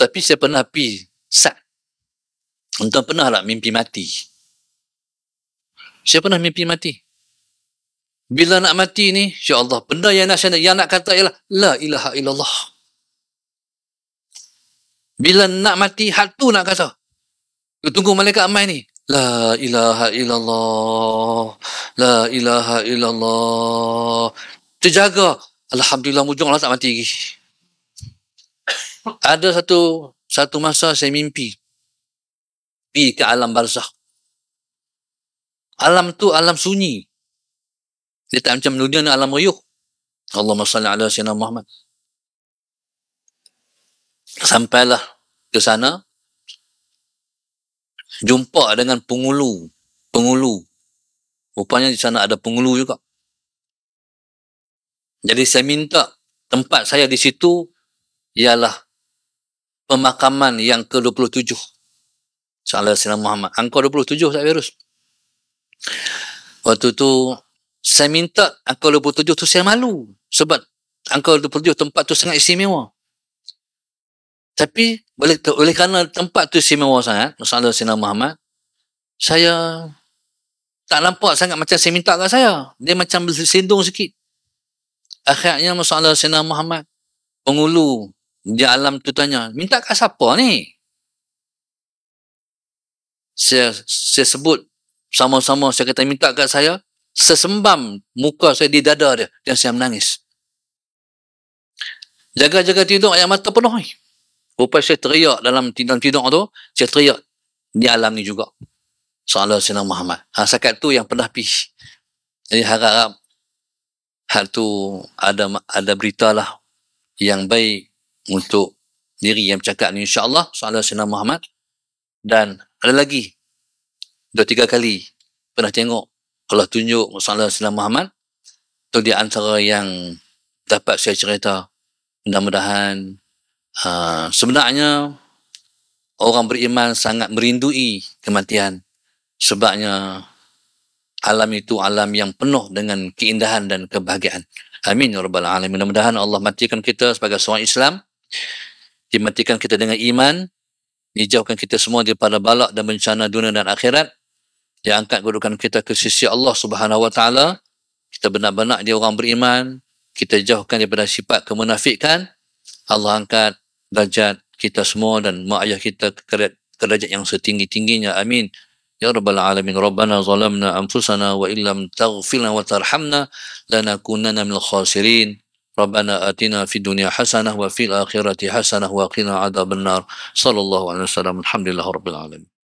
Tapi saya pernah pi sat. Entah pernah lah mimpi mati. Saya pernah mimpi mati. Bila nak mati ni, insyaAllah, benda yang nak syahadat, yang nak kata ialah, La ilaha illallah. Bila nak mati, hak tu nak kata. Kau tunggu malaikat amai ni. La ilaha illallah. La ilaha illallah. Terjaga. Alhamdulillah, mujung Allah tak mati lagi. Ada satu satu masa saya mimpi. Pergi ke alam barzah. Alam tu alam sunyi. Dia tak macam dunia ni alam riuh. Allahumma salli ala sayyidina Muhammad. Sampailah ke sana jumpa dengan pengulu, pengulu. Rupanya di sana ada pengulu juga. Jadi saya minta tempat saya di situ ialah pemakaman yang ke-27. Salah Sina Muhammad. Angka 27 saya berus. Waktu tu saya minta angka 27 tu saya malu sebab angka 27 tempat tu sangat istimewa tapi boleh oleh kerana tempat tu istimewa sangat Nusantara Sina Muhammad saya tak nampak sangat macam saya minta kat saya dia macam bersindung sikit akhirnya Nusantara Sina Muhammad pengulu di alam tu tanya minta kat siapa ni saya, saya sebut sama-sama saya kata minta kat saya sesembam muka saya di dada dia dan saya menangis. Jaga-jaga tidur yang mata penuh. Rupa saya teriak dalam tidur-tidur tu, saya teriak di alam ni juga. Salah Sina Muhammad. Ha, sakat tu yang pernah pi. Jadi harap-harap hal tu ada ada berita lah yang baik untuk diri yang cakap ni insyaallah salah Sina Muhammad dan ada lagi dua tiga kali pernah tengok kalau tunjuk masalah Islam Muhammad tu dia antara yang dapat saya cerita mudah-mudahan uh, sebenarnya orang beriman sangat merindui kematian sebabnya alam itu alam yang penuh dengan keindahan dan kebahagiaan amin ya rabbal alamin mudah-mudahan Allah matikan kita sebagai seorang Islam dimatikan kita dengan iman dijauhkan kita semua daripada balak dan bencana dunia dan akhirat yang angkat kedudukan kita ke sisi Allah Subhanahu Wa Taala. Kita benar-benar dia orang beriman, kita jauhkan daripada sifat kemunafikan. Allah angkat darjat kita semua dan mak ayah kita ke darjat yang setinggi-tingginya. Amin. Ya Rabbal Alamin, Rabbana zalamna anfusana wa illam taghfirna wa tarhamna lanakunanna minal khasirin. ربنا اتنا في الدنيا حسنه وفي الاخره حسنه وقنا عذاب النار صلى الله عليه وسلم الحمد لله رب العالمين